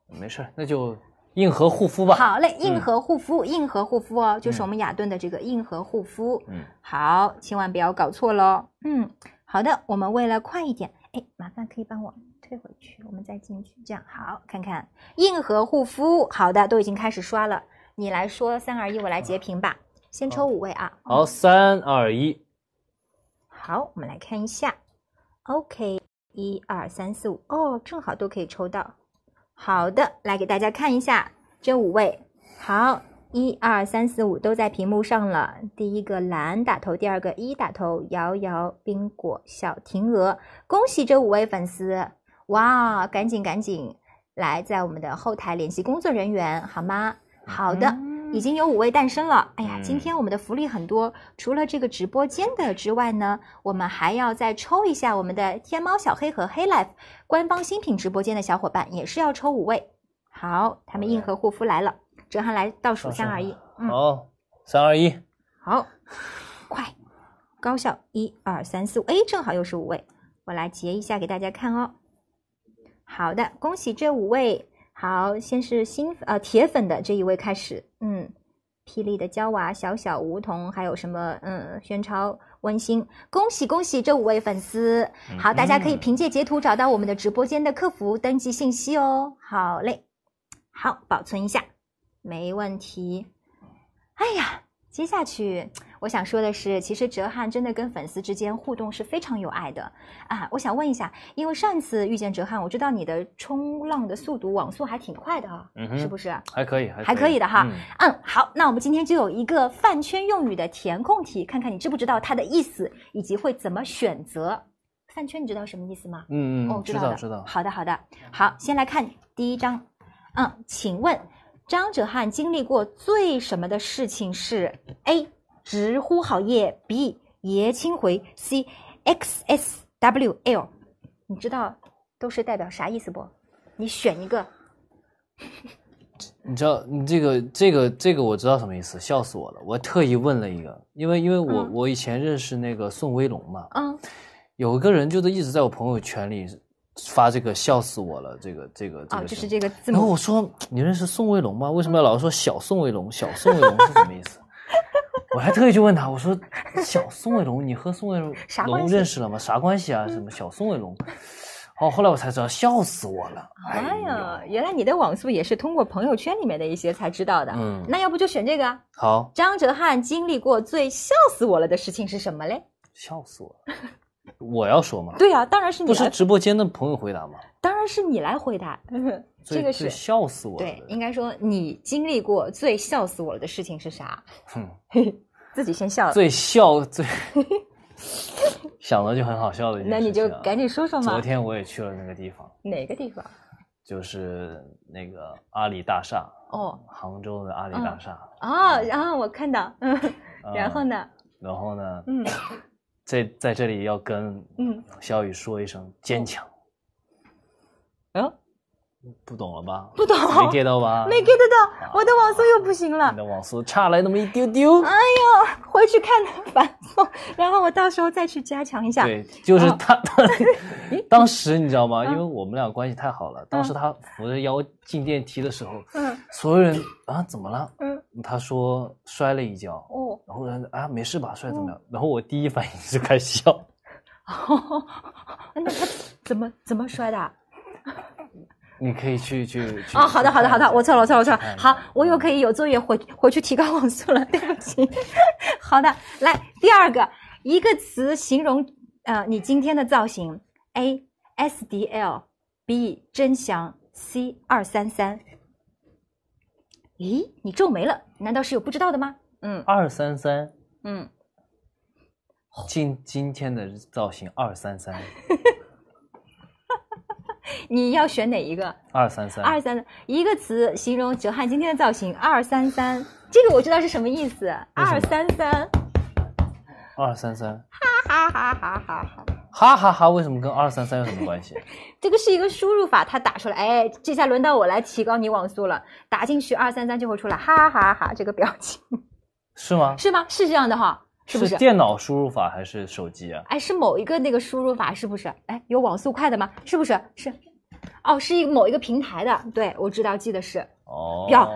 没事，那就硬核护肤吧。好嘞，硬核护肤，硬核护肤哦，就是我们雅顿的这个硬核护肤。嗯。好，千万不要搞错喽。嗯。好的，我们为了快一点，哎，麻烦可以帮我退回去，我们再进去，这样好看看硬核护肤。好的，都已经开始刷了。你来说，三二一，我来截屏吧。先抽五位啊！好，三二一，好，我们来看一下。OK，一二三四五，哦，正好都可以抽到。好的，来给大家看一下这五位。好，一二三四五都在屏幕上了。第一个蓝打头，第二个一打头，摇摇冰果小亭鹅，恭喜这五位粉丝！哇，赶紧赶紧来在我们的后台联系工作人员，好吗？好的，已经有五位诞生了。哎呀，今天我们的福利很多，除了这个直播间的之外呢，我们还要再抽一下我们的天猫小黑和黑 l i f e 官方新品直播间的小伙伴也是要抽五位。好，他们硬核护肤来了，哲瀚来倒数三二一，好，三二一，好，快，高效，一二三四五，哎，正好又是五位，我来截一下给大家看哦。好的，恭喜这五位。好，先是新呃铁粉的这一位开始，嗯，霹雳的娇娃小小梧桐，还有什么嗯宣超温馨，恭喜恭喜这五位粉丝。好，大家可以凭借截图找到我们的直播间的客服登记信息哦。好嘞，好，保存一下，没问题。哎呀，接下去。我想说的是，其实哲瀚真的跟粉丝之间互动是非常有爱的啊！我想问一下，因为上次遇见哲瀚，我知道你的冲浪的速度网速还挺快的哈，是不是？还可以，还可以的哈。嗯，好，那我们今天就有一个饭圈用语的填空题，看看你知不知道它的意思，以及会怎么选择。饭圈你知道什么意思吗？嗯嗯，我知道知道。好的好的，好，先来看第一章。嗯，请问张哲瀚经历过最什么的事情是 A？直呼好爷 b 爷青回 c x s w l，你知道都是代表啥意思不？你选一个。你知道你这个这个这个我知道什么意思，笑死我了！我特意问了一个，因为因为我我以前认识那个宋威龙嘛，嗯，有个人就是一直在我朋友圈里发这个，笑死我了！这个这个这个，就是这个。然后我说你认识宋威龙吗？为什么要老说小宋威龙？小宋威龙是什么意思？我还特意去问他，我说：“小宋威龙，你和宋威龙 认识了吗？啥关系啊？什么小宋威龙？”哦，后来我才知道，笑死我了！哎呀，原来你的网速也是通过朋友圈里面的一些才知道的。嗯，那要不就选这个？好，张哲瀚经历过最笑死我了的事情是什么嘞？笑死我了！我要说吗？对呀，当然是你。不是直播间的朋友回答吗？当然是你来回答。这个是笑死我了。对，应该说你经历过最笑死我的事情是啥？嘿。自己先笑了。最笑最 想的就很好笑的一件事情。那你就赶紧说说嘛。昨天我也去了那个地方。哪个地方？就是那个阿里大厦哦，杭州的阿里大厦。哦，然后我看到，嗯，然后呢？然后呢？嗯，在在这里要跟嗯小雨说一声坚强。嗯。不懂了吧？不懂，没 get 到吧？没 get 到，我的网速又不行了。你的网速差了那么一丢丢。哎呦，回去看反复，然后我到时候再去加强一下。对，就是他，他 当时你知道吗？因为我们俩关系太好了，当时他扶着腰进电梯的时候，嗯，所有人啊，怎么了？嗯，他说摔了一跤。哦，然后人啊，没事吧？摔怎么样？然后我第一反应是开笑。那他怎么怎么摔的？你可以去去去哦，好的好的好的，我错了我错了我错了，好，我又可以有作业回回去提高网速了，对不起。好的，来第二个，一个词形容呃你今天的造型，A S D L B 真祥，C 二三三。咦，你皱眉了，难道是有不知道的吗？嗯，二三三。嗯，今今天的造型二三三。你要选哪一个？二三三，二三三，一个词形容哲瀚今天的造型。二三三，这个我知道是什么意思。二三三，二三三，哈哈哈哈哈哈！哈哈哈，为什么跟二三三有什么关系？这个是一个输入法，它打出来，哎，这下轮到我来提高你网速了。打进去二三三就会出来，哈哈哈，这个表情是吗？是吗？是这样的哈，是不是电脑输入法还是手机啊？哎，是某一个那个输入法，是不是？哎，有网速快的吗？是不是？是。哦，是一某一个平台的，对我知道，记得是哦。表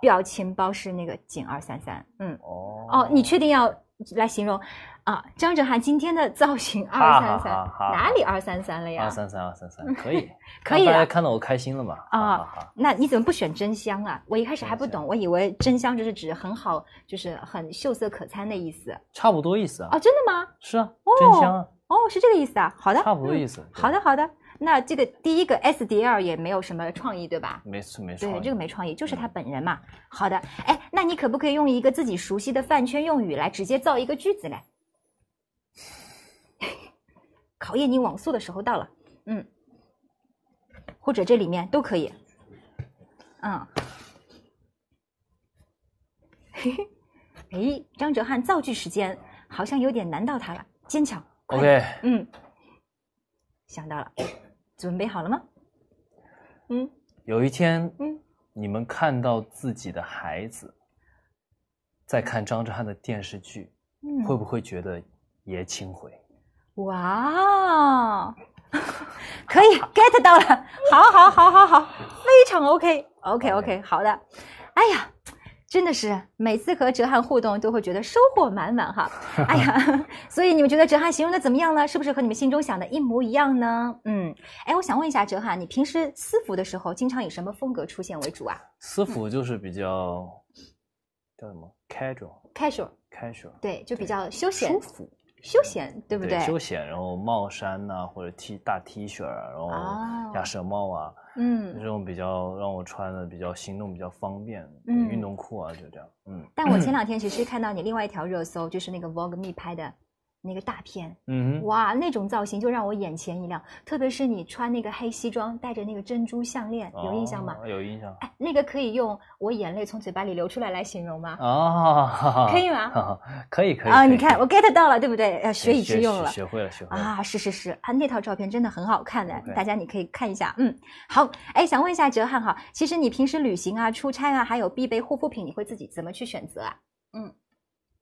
表情包是那个锦二三三，嗯哦哦，你确定要来形容啊？张哲瀚今天的造型二三三，哪里二三三了呀？二三三二三三，可以 可以，大家看到我开心了嘛？啊，那你怎么不选真香啊？我一开始还不懂，我以为真香就是指很好，就是很秀色可餐的意思，差不多意思啊？哦，真的吗？是啊，真香啊！哦，是这个意思啊？好的，差不多意思。好的，好的。那这个第一个 SDL 也没有什么创意，对吧？没错，没错。对，这个没创意，就是他本人嘛。好的，哎，那你可不可以用一个自己熟悉的饭圈用语来直接造一个句子呢？考验你网速的时候到了，嗯，或者这里面都可以，嗯，嘿嘿，哎，张哲瀚造句时间好像有点难到他了，坚强，OK，嗯，想到了。准备好了吗？嗯，有一天，嗯，你们看到自己的孩子在看张哲瀚的电视剧，嗯，会不会觉得爷青回？哇哦，可以 get 到了，好，好，好，好，好，非常 OK，OK，OK，好的，哎呀。真的是每次和哲瀚互动，都会觉得收获满满哈！哎呀，所以你们觉得哲瀚形容的怎么样呢？是不是和你们心中想的一模一样呢？嗯，哎，我想问一下哲瀚，你平时私服的时候，经常以什么风格出现为主啊？私服就是比较叫什么？casual，casual，casual，对，就比较休闲舒服。休闲，对不对？休闲，然后帽衫呐，或者 T 大 T 恤，啊，然后鸭舌帽啊，嗯，这种比较让我穿的比较行动比较方便，运动裤啊，就这样。嗯，但我前两 天其实看到你另外一条热搜，就是那个 Vogue 蜜拍的。那个大片，嗯，哇，那种造型就让我眼前一亮，特别是你穿那个黑西装，戴着那个珍珠项链，有印象吗？有印象。哎，那个可以用“我眼泪从嘴巴里流出来”来形容吗？哦，可以吗？可以可以啊！你看，我 get 到了，对不对？要学以致用了，学会了，学啊！是是是，他那套照片真的很好看的，大家你可以看一下。嗯，好，哎，想问一下哲瀚哈，其实你平时旅行啊、出差啊，还有必备护肤品，你会自己怎么去选择啊？嗯。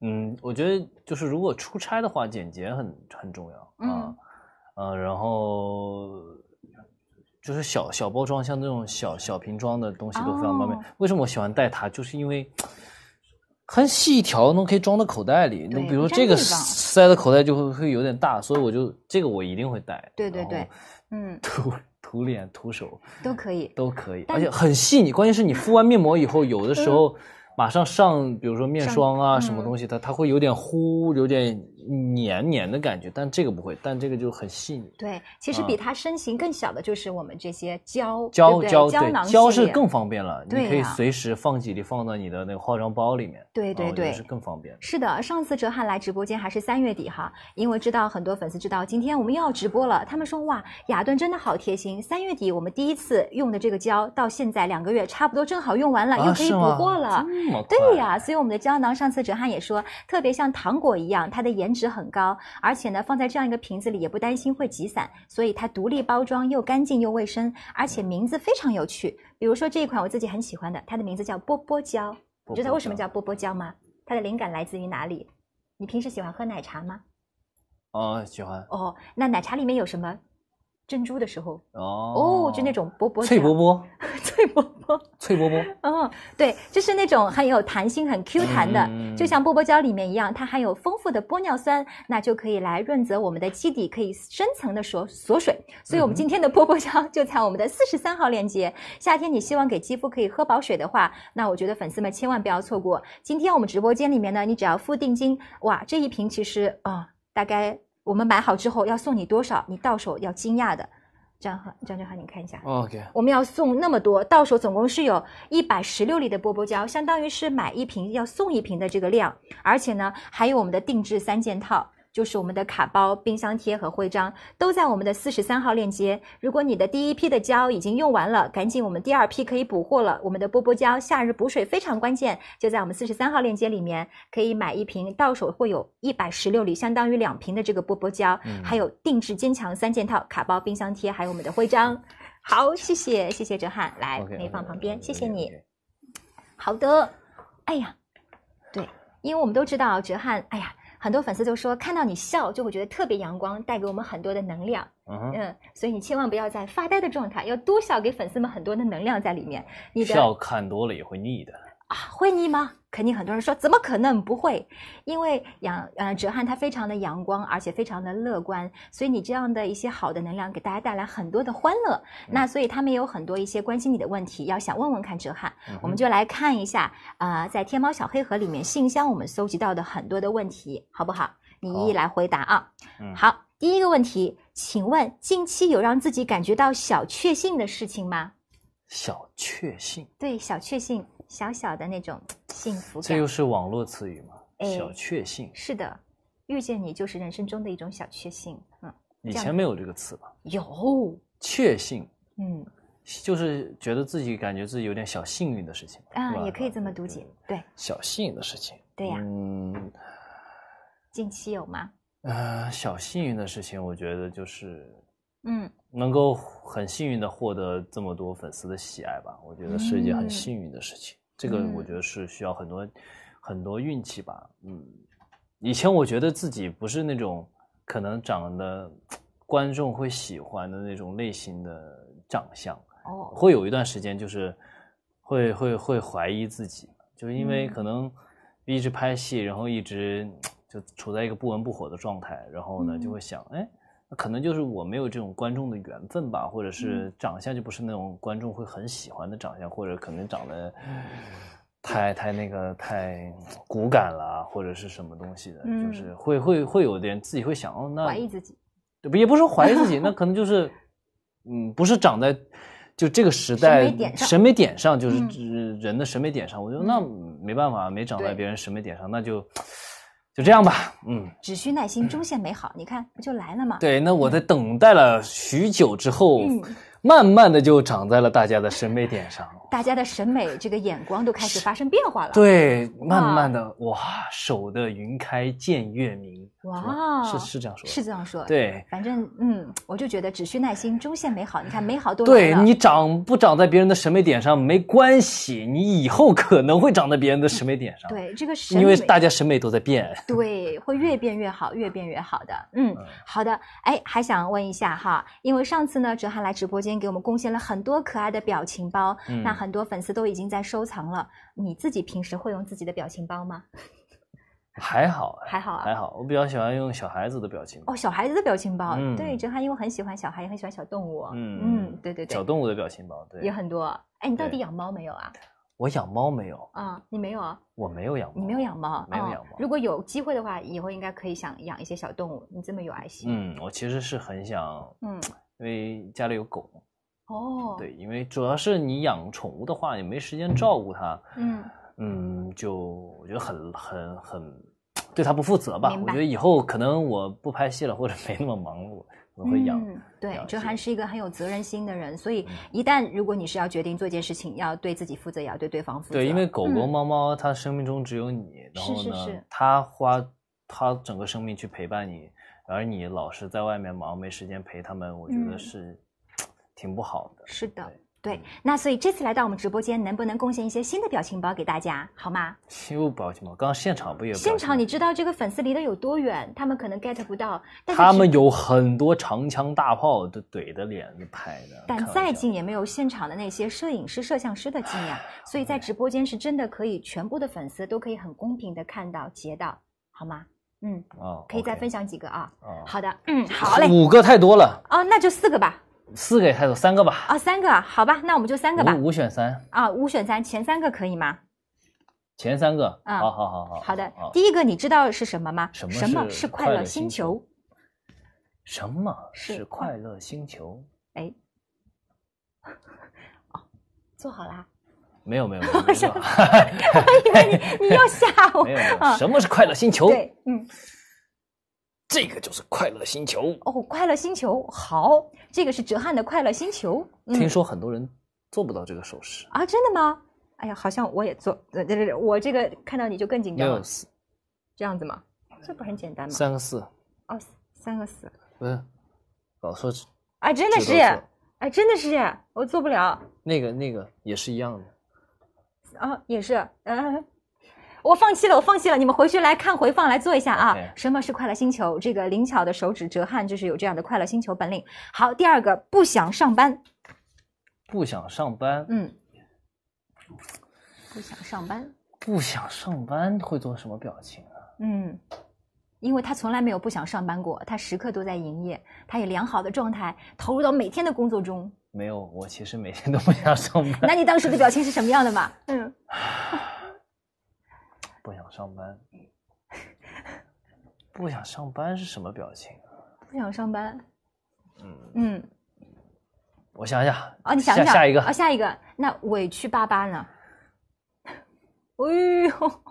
嗯，我觉得就是如果出差的话，简洁很很重要啊，呃，然后就是小小包装，像这种小小瓶装的东西都非常方便。为什么我喜欢带它？就是因为很细条，能可以装到口袋里。你比如这个塞到口袋就会会有点大，所以我就这个我一定会带。对对对，嗯，涂涂脸、涂手都可以，都可以，而且很细腻。关键是你敷完面膜以后，有的时候。马上上，比如说面霜啊，什么东西，它它会有点糊，有点。黏黏的感觉，但这个不会，但这个就很细腻。对，其实比它身形更小的就是我们这些胶，胶胶囊胶是更方便了，你可以随时放几粒放到你的那个化妆包里面。对对对，是更方便。是的，上次哲瀚来直播间还是三月底哈，因为知道很多粉丝知道今天我们又要直播了，他们说哇，雅顿真的好贴心，三月底我们第一次用的这个胶到现在两个月差不多正好用完了，又可以补货了，对呀，所以我们的胶囊上次哲瀚也说，特别像糖果一样，它的颜。值很高，而且呢，放在这样一个瓶子里也不担心会挤散，所以它独立包装又干净又卫生，而且名字非常有趣。比如说这一款我自己很喜欢的，它的名字叫波波胶。你知道为什么叫波波胶吗？它的灵感来自于哪里？你平时喜欢喝奶茶吗？哦，喜欢。哦，那奶茶里面有什么？珍珠的时候哦，哦，就那种波波，脆波波，脆波波，脆波波。嗯，对，就是那种很有弹性、很 Q 弹的，就像波波胶里面一样，它含有丰富的玻尿酸，那就可以来润泽我们的基底，可以深层的锁锁水。所以，我们今天的波波胶 就在我们的四十三号链接。夏天，你希望给肌肤可以喝饱水的话，那我觉得粉丝们千万不要错过。今天我们直播间里面呢，你只要付定金，哇，这一瓶其实啊，大概。我们买好之后要送你多少？你到手要惊讶的，张恒，张振浩，你看一下。OK，我们要送那么多，到手总共是有一百十六粒的波波胶，相当于是买一瓶要送一瓶的这个量，而且呢，还有我们的定制三件套。就是我们的卡包、冰箱贴和徽章都在我们的四十三号链接。如果你的第一批的胶已经用完了，赶紧，我们第二批可以补货了。我们的波波胶夏日补水非常关键，就在我们四十三号链接里面可以买一瓶，到手会有一百十六粒，相当于两瓶的这个波波胶。还有定制坚强三件套、卡包、冰箱贴，还有我们的徽章。好，谢谢，谢谢哲瀚，来可以放旁边，谢谢你。好的，哎呀，对，因为我们都知道哲瀚，哎呀。很多粉丝都说，看到你笑就会觉得特别阳光，带给我们很多的能量。嗯嗯，所以你千万不要在发呆的状态，要多笑，给粉丝们很多的能量在里面。你的笑看多了也会腻的啊，会腻吗？肯定很多人说怎么可能不会，因为阳呃哲瀚他非常的阳光，而且非常的乐观，所以你这样的一些好的能量给大家带来很多的欢乐。那所以他们也有很多一些关心你的问题，要想问问看哲瀚，我们就来看一下啊，在天猫小黑盒里面信箱我们搜集到的很多的问题，好不好？你一一来回答啊。好，第一个问题，请问近期有让自己感觉到小确幸的事情吗？小确幸，对，小确幸，小小的那种幸福感。这又是网络词语吗？小确幸，是的，遇见你就是人生中的一种小确幸。嗯，以前没有这个词吧？有，确幸，嗯，就是觉得自己感觉自己有点小幸运的事情。嗯，也可以这么读解，对，小幸运的事情。对呀，嗯，近期有吗？呃，小幸运的事情，我觉得就是，嗯。能够很幸运的获得这么多粉丝的喜爱吧，我觉得是一件很幸运的事情。这个我觉得是需要很多，很多运气吧。嗯，以前我觉得自己不是那种可能长得观众会喜欢的那种类型的长相，会有一段时间就是会会会怀疑自己，就是因为可能一直拍戏，然后一直 就处在一个不温不火的状态，然后呢就会想，哎。可能就是我没有这种观众的缘分吧，或者是长相就不是那种观众会很喜欢的长相，或者可能长得太太那个太骨感了，或者是什么东西的，就是会会会有点自己会想哦，那怀疑自己，对不？也不是怀疑自己，那可能就是嗯，不是长在就这个时代审美点上，就是人的审美点上，我觉得那没办法，没长在别人审美点上，那就。就这样吧，嗯，只需耐心，终线美好，你看不就来了吗？对，那我在等待了许久之后，慢慢的就长在了大家的审美点上。大家的审美这个眼光都开始发生变化了，对，慢慢的哇，守得云开见月明，哇，是是这样说，是这样说，对，反正嗯，我就觉得只需耐心，终线美好。你看美好多对你长不长在别人的审美点上没关系，你以后可能会长在别人的审美点上。对，这个是因为大家审美都在变，对，会越变越好，越变越好的，嗯，好的，哎，还想问一下哈，因为上次呢，哲涵来直播间给我们贡献了很多可爱的表情包，那很。很多粉丝都已经在收藏了。你自己平时会用自己的表情包吗？还好，还好，还好。我比较喜欢用小孩子的表情包。哦，小孩子的表情包，对，哲瀚因为很喜欢小孩，也很喜欢小动物。嗯嗯，对对对。小动物的表情包，对。也很多。哎，你到底养猫没有啊？我养猫没有。啊，你没有啊？我没有养猫。你没有养猫？没有养猫。如果有机会的话，以后应该可以想养一些小动物。你这么有爱心。嗯，我其实是很想，嗯，因为家里有狗。哦，对，因为主要是你养宠物的话，也没时间照顾它。嗯嗯，就我觉得很很很，对它不负责吧？我觉得以后可能我不拍戏了，或者没那么忙碌，我会养。对，哲涵是一个很有责任心的人，所以一旦如果你是要决定做一件事情，要对自己负责，也要对对方负责。对，因为狗狗、猫猫，它生命中只有你，然后呢，它花它整个生命去陪伴你，而你老是在外面忙，没时间陪它们，我觉得是。挺不好的，是的，对。那所以这次来到我们直播间，能不能贡献一些新的表情包给大家，好吗？新表情包，刚刚现场不也？现场你知道这个粉丝离得有多远，他们可能 get 不到。他们有很多长枪大炮都怼着脸子拍的。但再近也没有现场的那些摄影师、摄像师的近呀。所以在直播间是真的可以，全部的粉丝都可以很公平的看到、截到，好吗？嗯。哦。可以再分享几个啊？好的，嗯，好 嘞。五个太多了。哦，那就四个吧。四个还是三个吧？哦，三个，好吧，那我们就三个吧。五选三啊，五选三，前三个可以吗？前三个，嗯，好好好好。好的，第一个你知道是什么吗？什么是快乐星球？什么是快乐星球？哎，坐 好啦。没有没有没有，我以为你你又吓我。没有，什么是快乐星球？对，嗯。这个就是快乐星球哦，快乐星球好，这个是哲瀚的快乐星球。听说很多人做不到这个手势啊，真的吗？哎呀，好像我也做，对对对，我这个看到你就更紧张了。六四，这样子吗？这不很简单吗？三个四，哦，三个四，不是搞错？哎，真的是，哎，真的是，我做不了。那个那个也是一样的，啊，也是，嗯。我放弃了，我放弃了。你们回去来看回放，来做一下啊。什么是快乐星球？这个灵巧的手指折汗，就是有这样的快乐星球本领。好，第二个不想上班，不想上班，嗯，不想上班，不想上班会做什么表情啊？嗯，因为他从来没有不想上班过，他时刻都在营业，他以良好的状态投入到每天的工作中。没有，我其实每天都不想上班。那你当时的表情是什么样的嘛？嗯。不想上班，不想上班是什么表情啊？不想上班。嗯嗯，我想想。哦，你想想下一个。哦，下一个。那委屈巴巴呢？哎呦，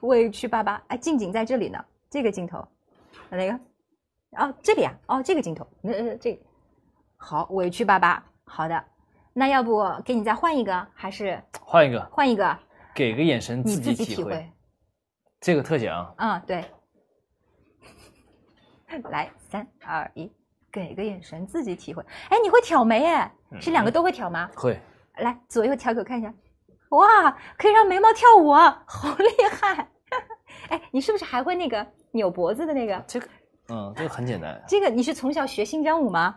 委屈巴巴！哎，静景在这里呢，这个镜头。哪个？哦，这里啊。哦，这个镜头。那这好委屈巴巴，好的，那要不给你再换一个？还是换一个？换一个。给个眼神，你自己体会。这个特写啊！啊，对，来，三二一，给个眼神，自己体会。哎，你会挑眉哎？是两个都会挑吗？会。来，左右挑挑看一下，哇，可以让眉毛跳舞，好厉害！哎，你是不是还会那个扭脖子的那个？这个，嗯，这个很简单。这个你是从小学新疆舞吗？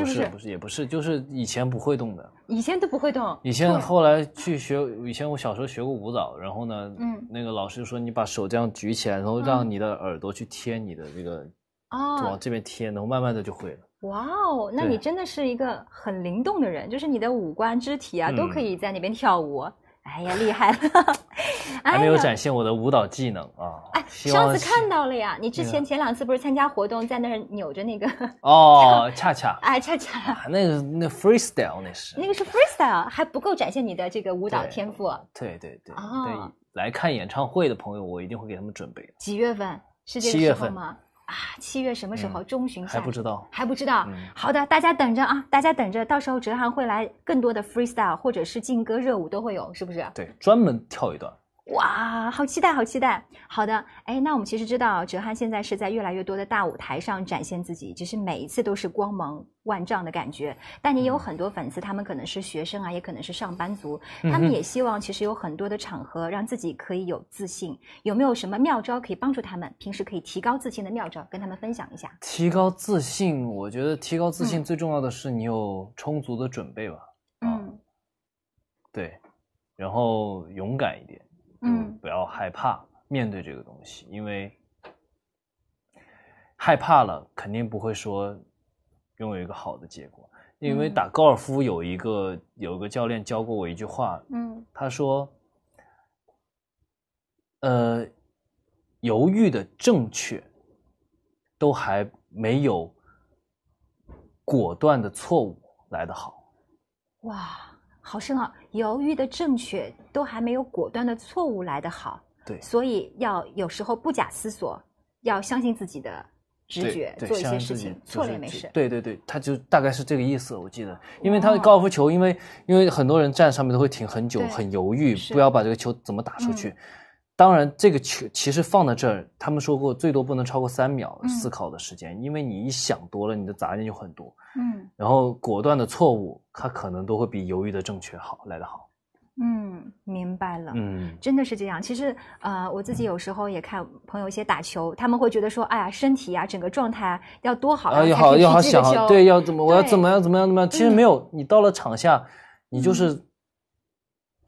不是不是也不是，就是以前不会动的，以前都不会动。以前后来去学，以前我小时候学过舞蹈，然后呢，嗯，那个老师说你把手这样举起来，然后让你的耳朵去贴你的这个，就往这边贴，然后慢慢的就会了。哇哦，那你真的是一个很灵动的人，就是你的五官肢体啊都可以在那边跳舞。哎呀，厉害了！还没有展现我的舞蹈技能啊！哎，上次看到了呀，你之前前两次不是参加活动，在那儿扭着那个哦，恰恰，哎，恰恰，那个那 freestyle 那是那个是 freestyle，还不够展现你的这个舞蹈天赋。对对对，对来看演唱会的朋友，我一定会给他们准备。几月份？是个月份吗？啊，七月什么时候？中旬还不知道，还不知道。好的，大家等着啊，大家等着，到时候哲涵会来更多的 freestyle，或者是劲歌热舞都会有，是不是？对，专门跳一段。哇，好期待，好期待！好的，哎，那我们其实知道，哲瀚现在是在越来越多的大舞台上展现自己，其是每一次都是光芒万丈的感觉。但你有很多粉丝，他们可能是学生啊，也可能是上班族，他们也希望其实有很多的场合让自己可以有自信。有没有什么妙招可以帮助他们平时可以提高自信的妙招，跟他们分享一下？提高自信，我觉得提高自信最重要的是你有充足的准备吧。嗯，对，然后勇敢一点。嗯，不要害怕面对这个东西，因为害怕了肯定不会说拥有一个好的结果。因为打高尔夫有一个有一个教练教过我一句话，嗯，他说：“呃，犹豫的正确都还没有果断的错误来得好。”哇。好深啊！犹豫的正确都还没有果断的错误来得好。对，所以要有时候不假思索，要相信自己的直觉，做一些事情，错了也没事。对对对，他就大概是这个意思，我记得，因为他的高尔夫球，因为因为很多人站上面都会停很久，很犹豫，不要把这个球怎么打出去。当然，这个球其实放在这儿，他们说过最多不能超过三秒思考的时间，因为你一想多了，你的杂念就很多。嗯，然后果断的错误，它可能都会比犹豫的正确好来得好。嗯，明白了。嗯，真的是这样。其实呃，我自己有时候也看朋友一些打球，他们会觉得说，哎呀，身体啊，整个状态啊，要多好，要好要好想对要怎么我要怎么样怎么样怎么样。其实没有，你到了场下，你就是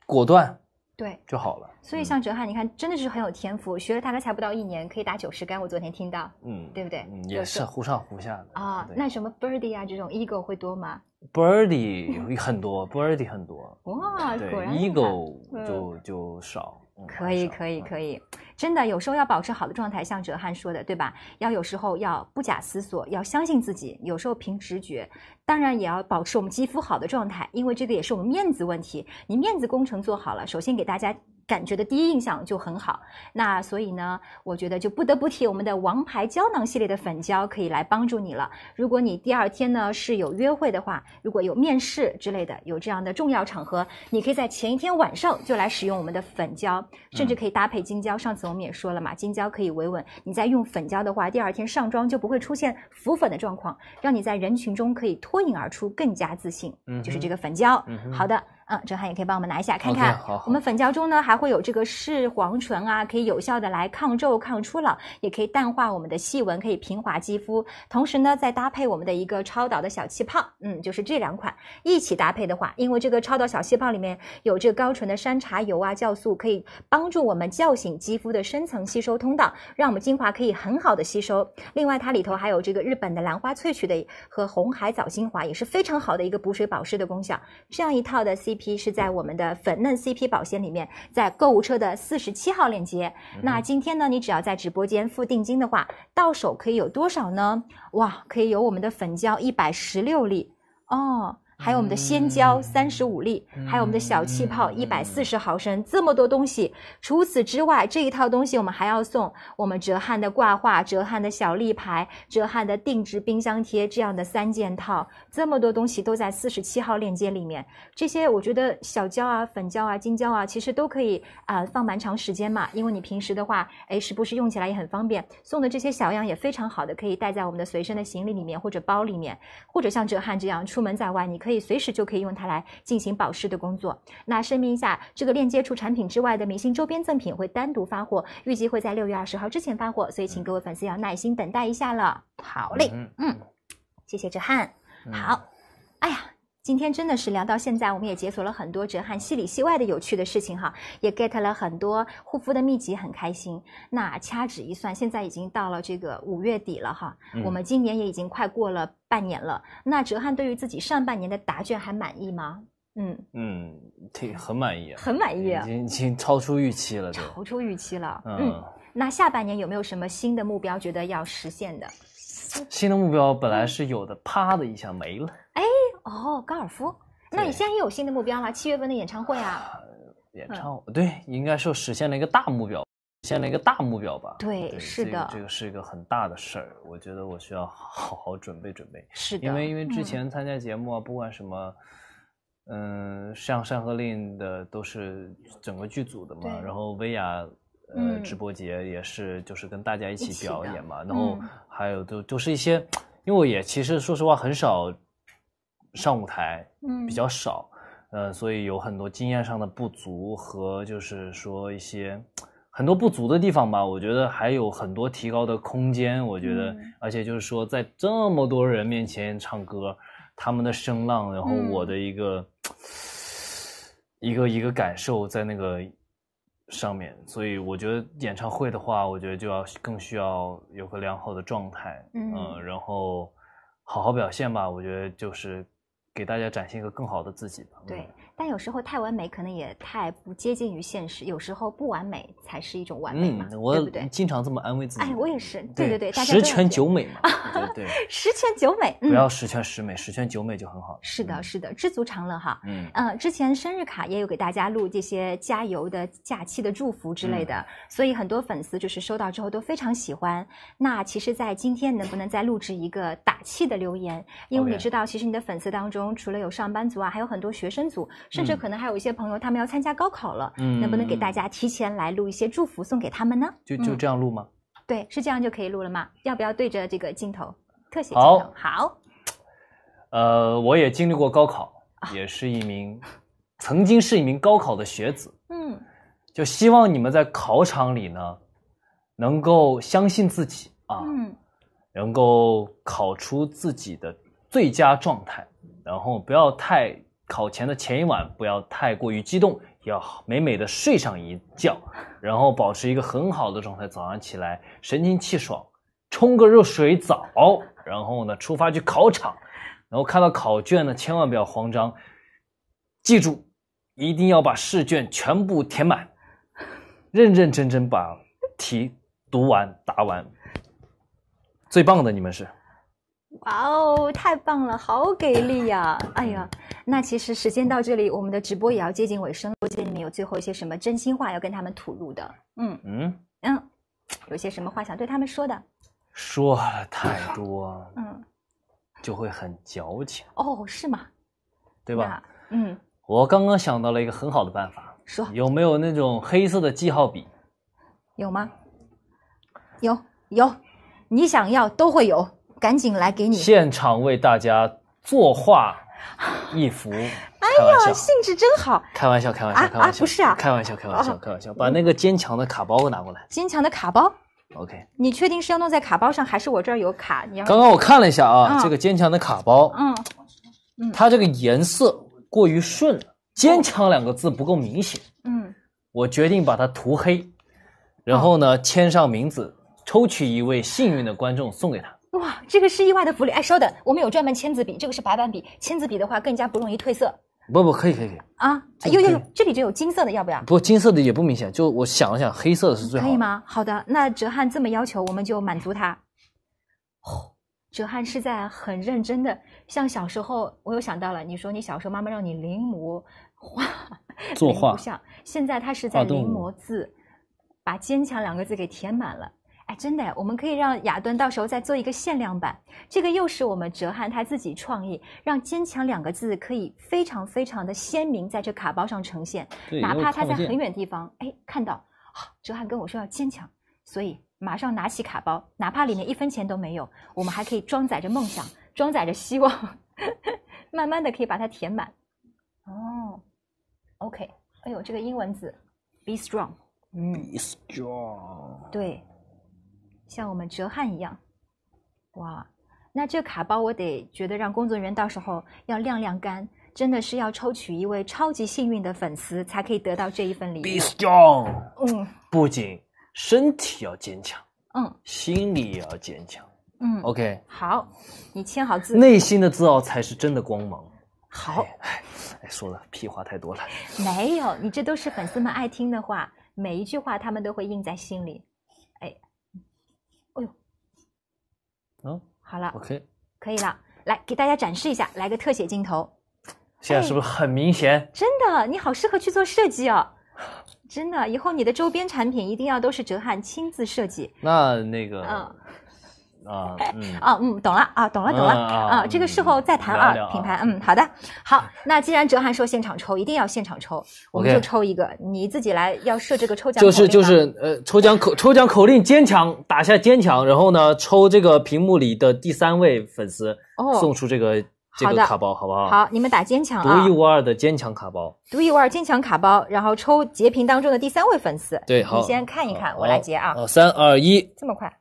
果断。对，就好了。所以像哲瀚，你看，真的是很有天赋，学了大概才不到一年，可以打九十杆。我昨天听到，嗯，对不对？嗯，也是忽上忽下的啊。那什么 birdie 啊，这种 eagle 会多吗？birdie 很多，birdie 很多。哇，果然。eagle 就就少。可以，可以，可以。真的，有时候要保持好的状态，像哲瀚说的，对吧？要有时候要不假思索，要相信自己，有时候凭直觉。当然也要保持我们肌肤好的状态，因为这个也是我们面子问题。你面子工程做好了，首先给大家。感觉的第一印象就很好，那所以呢，我觉得就不得不提我们的王牌胶囊系列的粉胶可以来帮助你了。如果你第二天呢是有约会的话，如果有面试之类的，有这样的重要场合，你可以在前一天晚上就来使用我们的粉胶，甚至可以搭配金胶。上次我们也说了嘛，金胶可以维稳，你在用粉胶的话，第二天上妆就不会出现浮粉的状况，让你在人群中可以脱颖而出，更加自信。嗯，就是这个粉胶。嗯，好的。嗯，郑涵也可以帮我们拿一下，看看。好，我们粉胶中呢还会有这个视黄醇啊，可以有效的来抗皱、抗初老，也可以淡化我们的细纹，可以平滑肌肤。同时呢，再搭配我们的一个超导的小气泡，嗯，就是这两款一起搭配的话，因为这个超导小气泡里面有这个高纯的山茶油啊、酵素，可以帮助我们叫醒肌肤的深层吸收通道，让我们精华可以很好的吸收。另外，它里头还有这个日本的兰花萃取的和红海藻精华，也是非常好的一个补水保湿的功效。这样一套的 C。CP 是在我们的粉嫩 CP 保鲜里面，在购物车的四十七号链接。那今天呢，你只要在直播间付定金的话，到手可以有多少呢？哇，可以有我们的粉胶一百十六粒哦。还有我们的鲜胶三十五粒，还有我们的小气泡一百四十毫升，这么多东西。除此之外，这一套东西我们还要送我们哲瀚的挂画、哲瀚的小立牌、哲瀚的定制冰箱贴这样的三件套。这么多东西都在四十七号链接里面。这些我觉得小胶啊、粉胶啊、金胶啊，其实都可以啊放蛮长时间嘛，因为你平时的话，哎，时不时用起来也很方便。送的这些小样也非常好的，可以带在我们的随身的行李里面或者包里面，或者像哲瀚这样出门在外你。可以随时就可以用它来进行保湿的工作。那声明一下，这个链接除产品之外的明星周边赠品会单独发货，预计会在六月二十号之前发货，所以请各位粉丝要耐心等待一下了。好嘞，嗯，谢谢哲翰。好，哎呀。今天真的是聊到现在，我们也解锁了很多哲瀚戏里戏外的有趣的事情哈，也 get 了很多护肤的秘籍，很开心。那掐指一算，现在已经到了这个五月底了哈，我们今年也已经快过了半年了。那哲瀚对于自己上半年的答卷还满意吗？嗯嗯，挺很满意，很满意，已经已经超出预期了，超出预期了。嗯，那下半年有没有什么新的目标，觉得要实现的？新的目标本来是有的，啪的一下没了。哎哦，高尔夫，那你现在有新的目标了？七月份的演唱会啊，演唱会对，应该是实现了一个大目标，实现了一个大目标吧？对，是的，这个是一个很大的事儿，我觉得我需要好好准备准备。是的，因为因为之前参加节目啊，不管什么，嗯，像《山河令》的都是整个剧组的嘛，然后薇娅。呃，直播节也是，就是跟大家一起表演嘛，然后还有就就是一些，因为我也其实说实话很少上舞台，嗯，比较少，呃，所以有很多经验上的不足和就是说一些很多不足的地方吧，我觉得还有很多提高的空间，我觉得，而且就是说在这么多人面前唱歌，他们的声浪，然后我的一个 一个一个感受在那个。上面，所以我觉得演唱会的话，我觉得就要更需要有个良好的状态，嗯，然后好好表现吧。我觉得就是给大家展现一个更好的自己。对。但有时候太完美可能也太不接近于现实，有时候不完美才是一种完美嘛，对不对？经常这么安慰自己。哎，我也是，对对对，十全九美嘛，对，十全九美，不要十全十美，十全九美就很好。是的，是的，知足常乐哈。嗯，呃，之前生日卡也有给大家录这些加油的、假期的祝福之类的，所以很多粉丝就是收到之后都非常喜欢。那其实，在今天能不能再录制一个打气的留言？因为你知道，其实你的粉丝当中除了有上班族啊，还有很多学生族。甚至可能还有一些朋友，他们要参加高考了，嗯，能不能给大家提前来录一些祝福送给他们呢？就就这样录吗？对，是这样就可以录了吗？要不要对着这个镜头特写镜头？好，好。呃，我也经历过高考，也是一名曾经是一名高考的学子，嗯，就希望你们在考场里呢，能够相信自己啊，嗯，能够考出自己的最佳状态，然后不要太。考前的前一晚不要太过于激动，要美美的睡上一觉，然后保持一个很好的状态，早上起来神清气爽，冲个热水澡，然后呢出发去考场，然后看到考卷呢千万不要慌张，记住一定要把试卷全部填满，认认真真把题读完答完。最棒的你们是。哇哦，太棒了，好给力呀！哎呀，那其实时间到这里，我们的直播也要接近尾声。直播间里面有最后一些什么真心话要跟他们吐露的？嗯嗯嗯，有些什么话想对他们说的？说太多，嗯，就会很矫情。哦，是吗？对吧？嗯，我刚刚想到了一个很好的办法。说有没有那种黑色的记号笔？有吗？有有，你想要都会有。赶紧来给你现场为大家作画 一幅。哎呀，兴致真好！开玩笑，开玩笑，开玩笑，不是啊！开玩笑，开玩笑，开玩笑。把那个坚强的卡包拿过来。坚强的卡包。OK。你确定是要弄在卡包上，还是我这儿有卡？你要……刚刚我看了一下啊，这个坚强的卡包，嗯，它这个颜色过于顺了，坚强两个字不够明显。嗯。我决定把它涂黑，然后呢签上名字，抽取一位幸运的观众送给他。哇，这个是意外的福利！哎，稍等，我们有专门签字笔，这个是白板笔。签字笔的话更加不容易褪色。不不，可以可以可以啊！有呦这里就有金色的，要不要？不，金色的也不明显。就我想了想，黑色的是最好。可以吗？好的，那哲瀚这么要求，我们就满足他。哦，哲瀚是在很认真的，像小时候，我又想到了，你说你小时候妈妈让你临摹画、作画像，现在他是在临摹字，把“坚强”两个字给填满了。哎，真的，我们可以让雅顿到时候再做一个限量版。这个又是我们哲瀚他自己创意，让“坚强”两个字可以非常非常的鲜明在这卡包上呈现。对。哪怕他在很远地方，哎，看到，哲瀚跟我说要坚强，所以马上拿起卡包，哪怕里面一分钱都没有，我们还可以装载着梦想，装载着希望，慢慢的可以把它填满。哦，OK，哎呦，这个英文字，Be strong。Be strong。对。像我们哲瀚一样，哇！那这卡包我得觉得让工作人员到时候要晾晾干，真的是要抽取一位超级幸运的粉丝才可以得到这一份礼物。Be strong，嗯，不仅身体要坚强，嗯，心里也要坚强，嗯。OK，好，你签好字，内心的自傲才是真的光芒。好，哎，哎，说了屁话太多了。没有，你这都是粉丝们爱听的话，每一句话他们都会印在心里。嗯，好了，OK，可以了。来给大家展示一下，来个特写镜头，现在是不是很明显？真的，你好适合去做设计哦，真的，以后你的周边产品一定要都是哲瀚亲自设计。那那个，嗯。啊，啊，嗯，懂了，啊，懂了，懂了，啊，这个事后再谈啊，品牌，嗯，好的，好，那既然哲涵说现场抽，一定要现场抽，我们就抽一个，你自己来，要设置个抽奖，就是就是，呃，抽奖口，抽奖口令坚强，打下坚强，然后呢，抽这个屏幕里的第三位粉丝，送出这个这个卡包，好不好？好，你们打坚强，独一无二的坚强卡包，独一无二坚强卡包，然后抽截屏当中的第三位粉丝，对，好，你先看一看，我来截啊，三二一，这么快。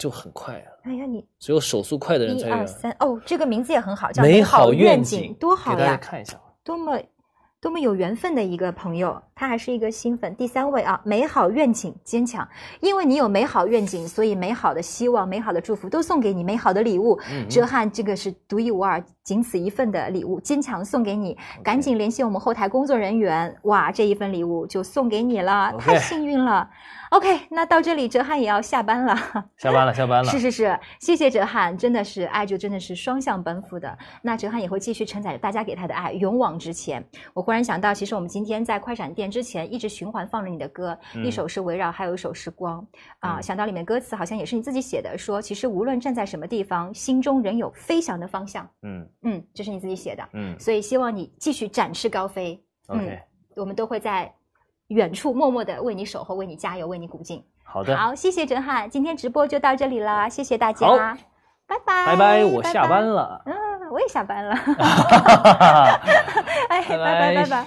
就很快啊！哎呀，你只有手速快的人才。一二三，哦，这个名字也很好，叫美好愿景，多好呀！给大家看一下，多么多么有缘分的一个朋友，他还是一个新粉。第三位啊，美好愿景，坚强，因为你有美好愿景，所以美好的希望、美好的祝福都送给你，美好的礼物。哲瀚这个是独一无二、仅此一份的礼物，坚强送给你，赶紧联系我们后台工作人员，哇，这一份礼物就送给你了，太幸运了。OK，那到这里哲瀚也要下班了，下班了，下班了。是是是，谢谢哲瀚，真的是爱就真的是双向奔赴的。那哲瀚也会继续承载着大家给他的爱，勇往直前。我忽然想到，其实我们今天在快闪店之前一直循环放着你的歌，一首是《围绕》，还有一首是《光》啊。想到里面歌词好像也是你自己写的，说其实无论站在什么地方，心中仍有飞翔的方向。嗯嗯，这是你自己写的。嗯，所以希望你继续展翅高飞。OK，我们都会在。远处默默的为你守候，为你加油，为你鼓劲。好的，好，谢谢哲瀚，今天直播就到这里了，谢谢大家，拜拜，拜拜，我下班了，嗯，我也下班了，哎，拜拜，拜拜。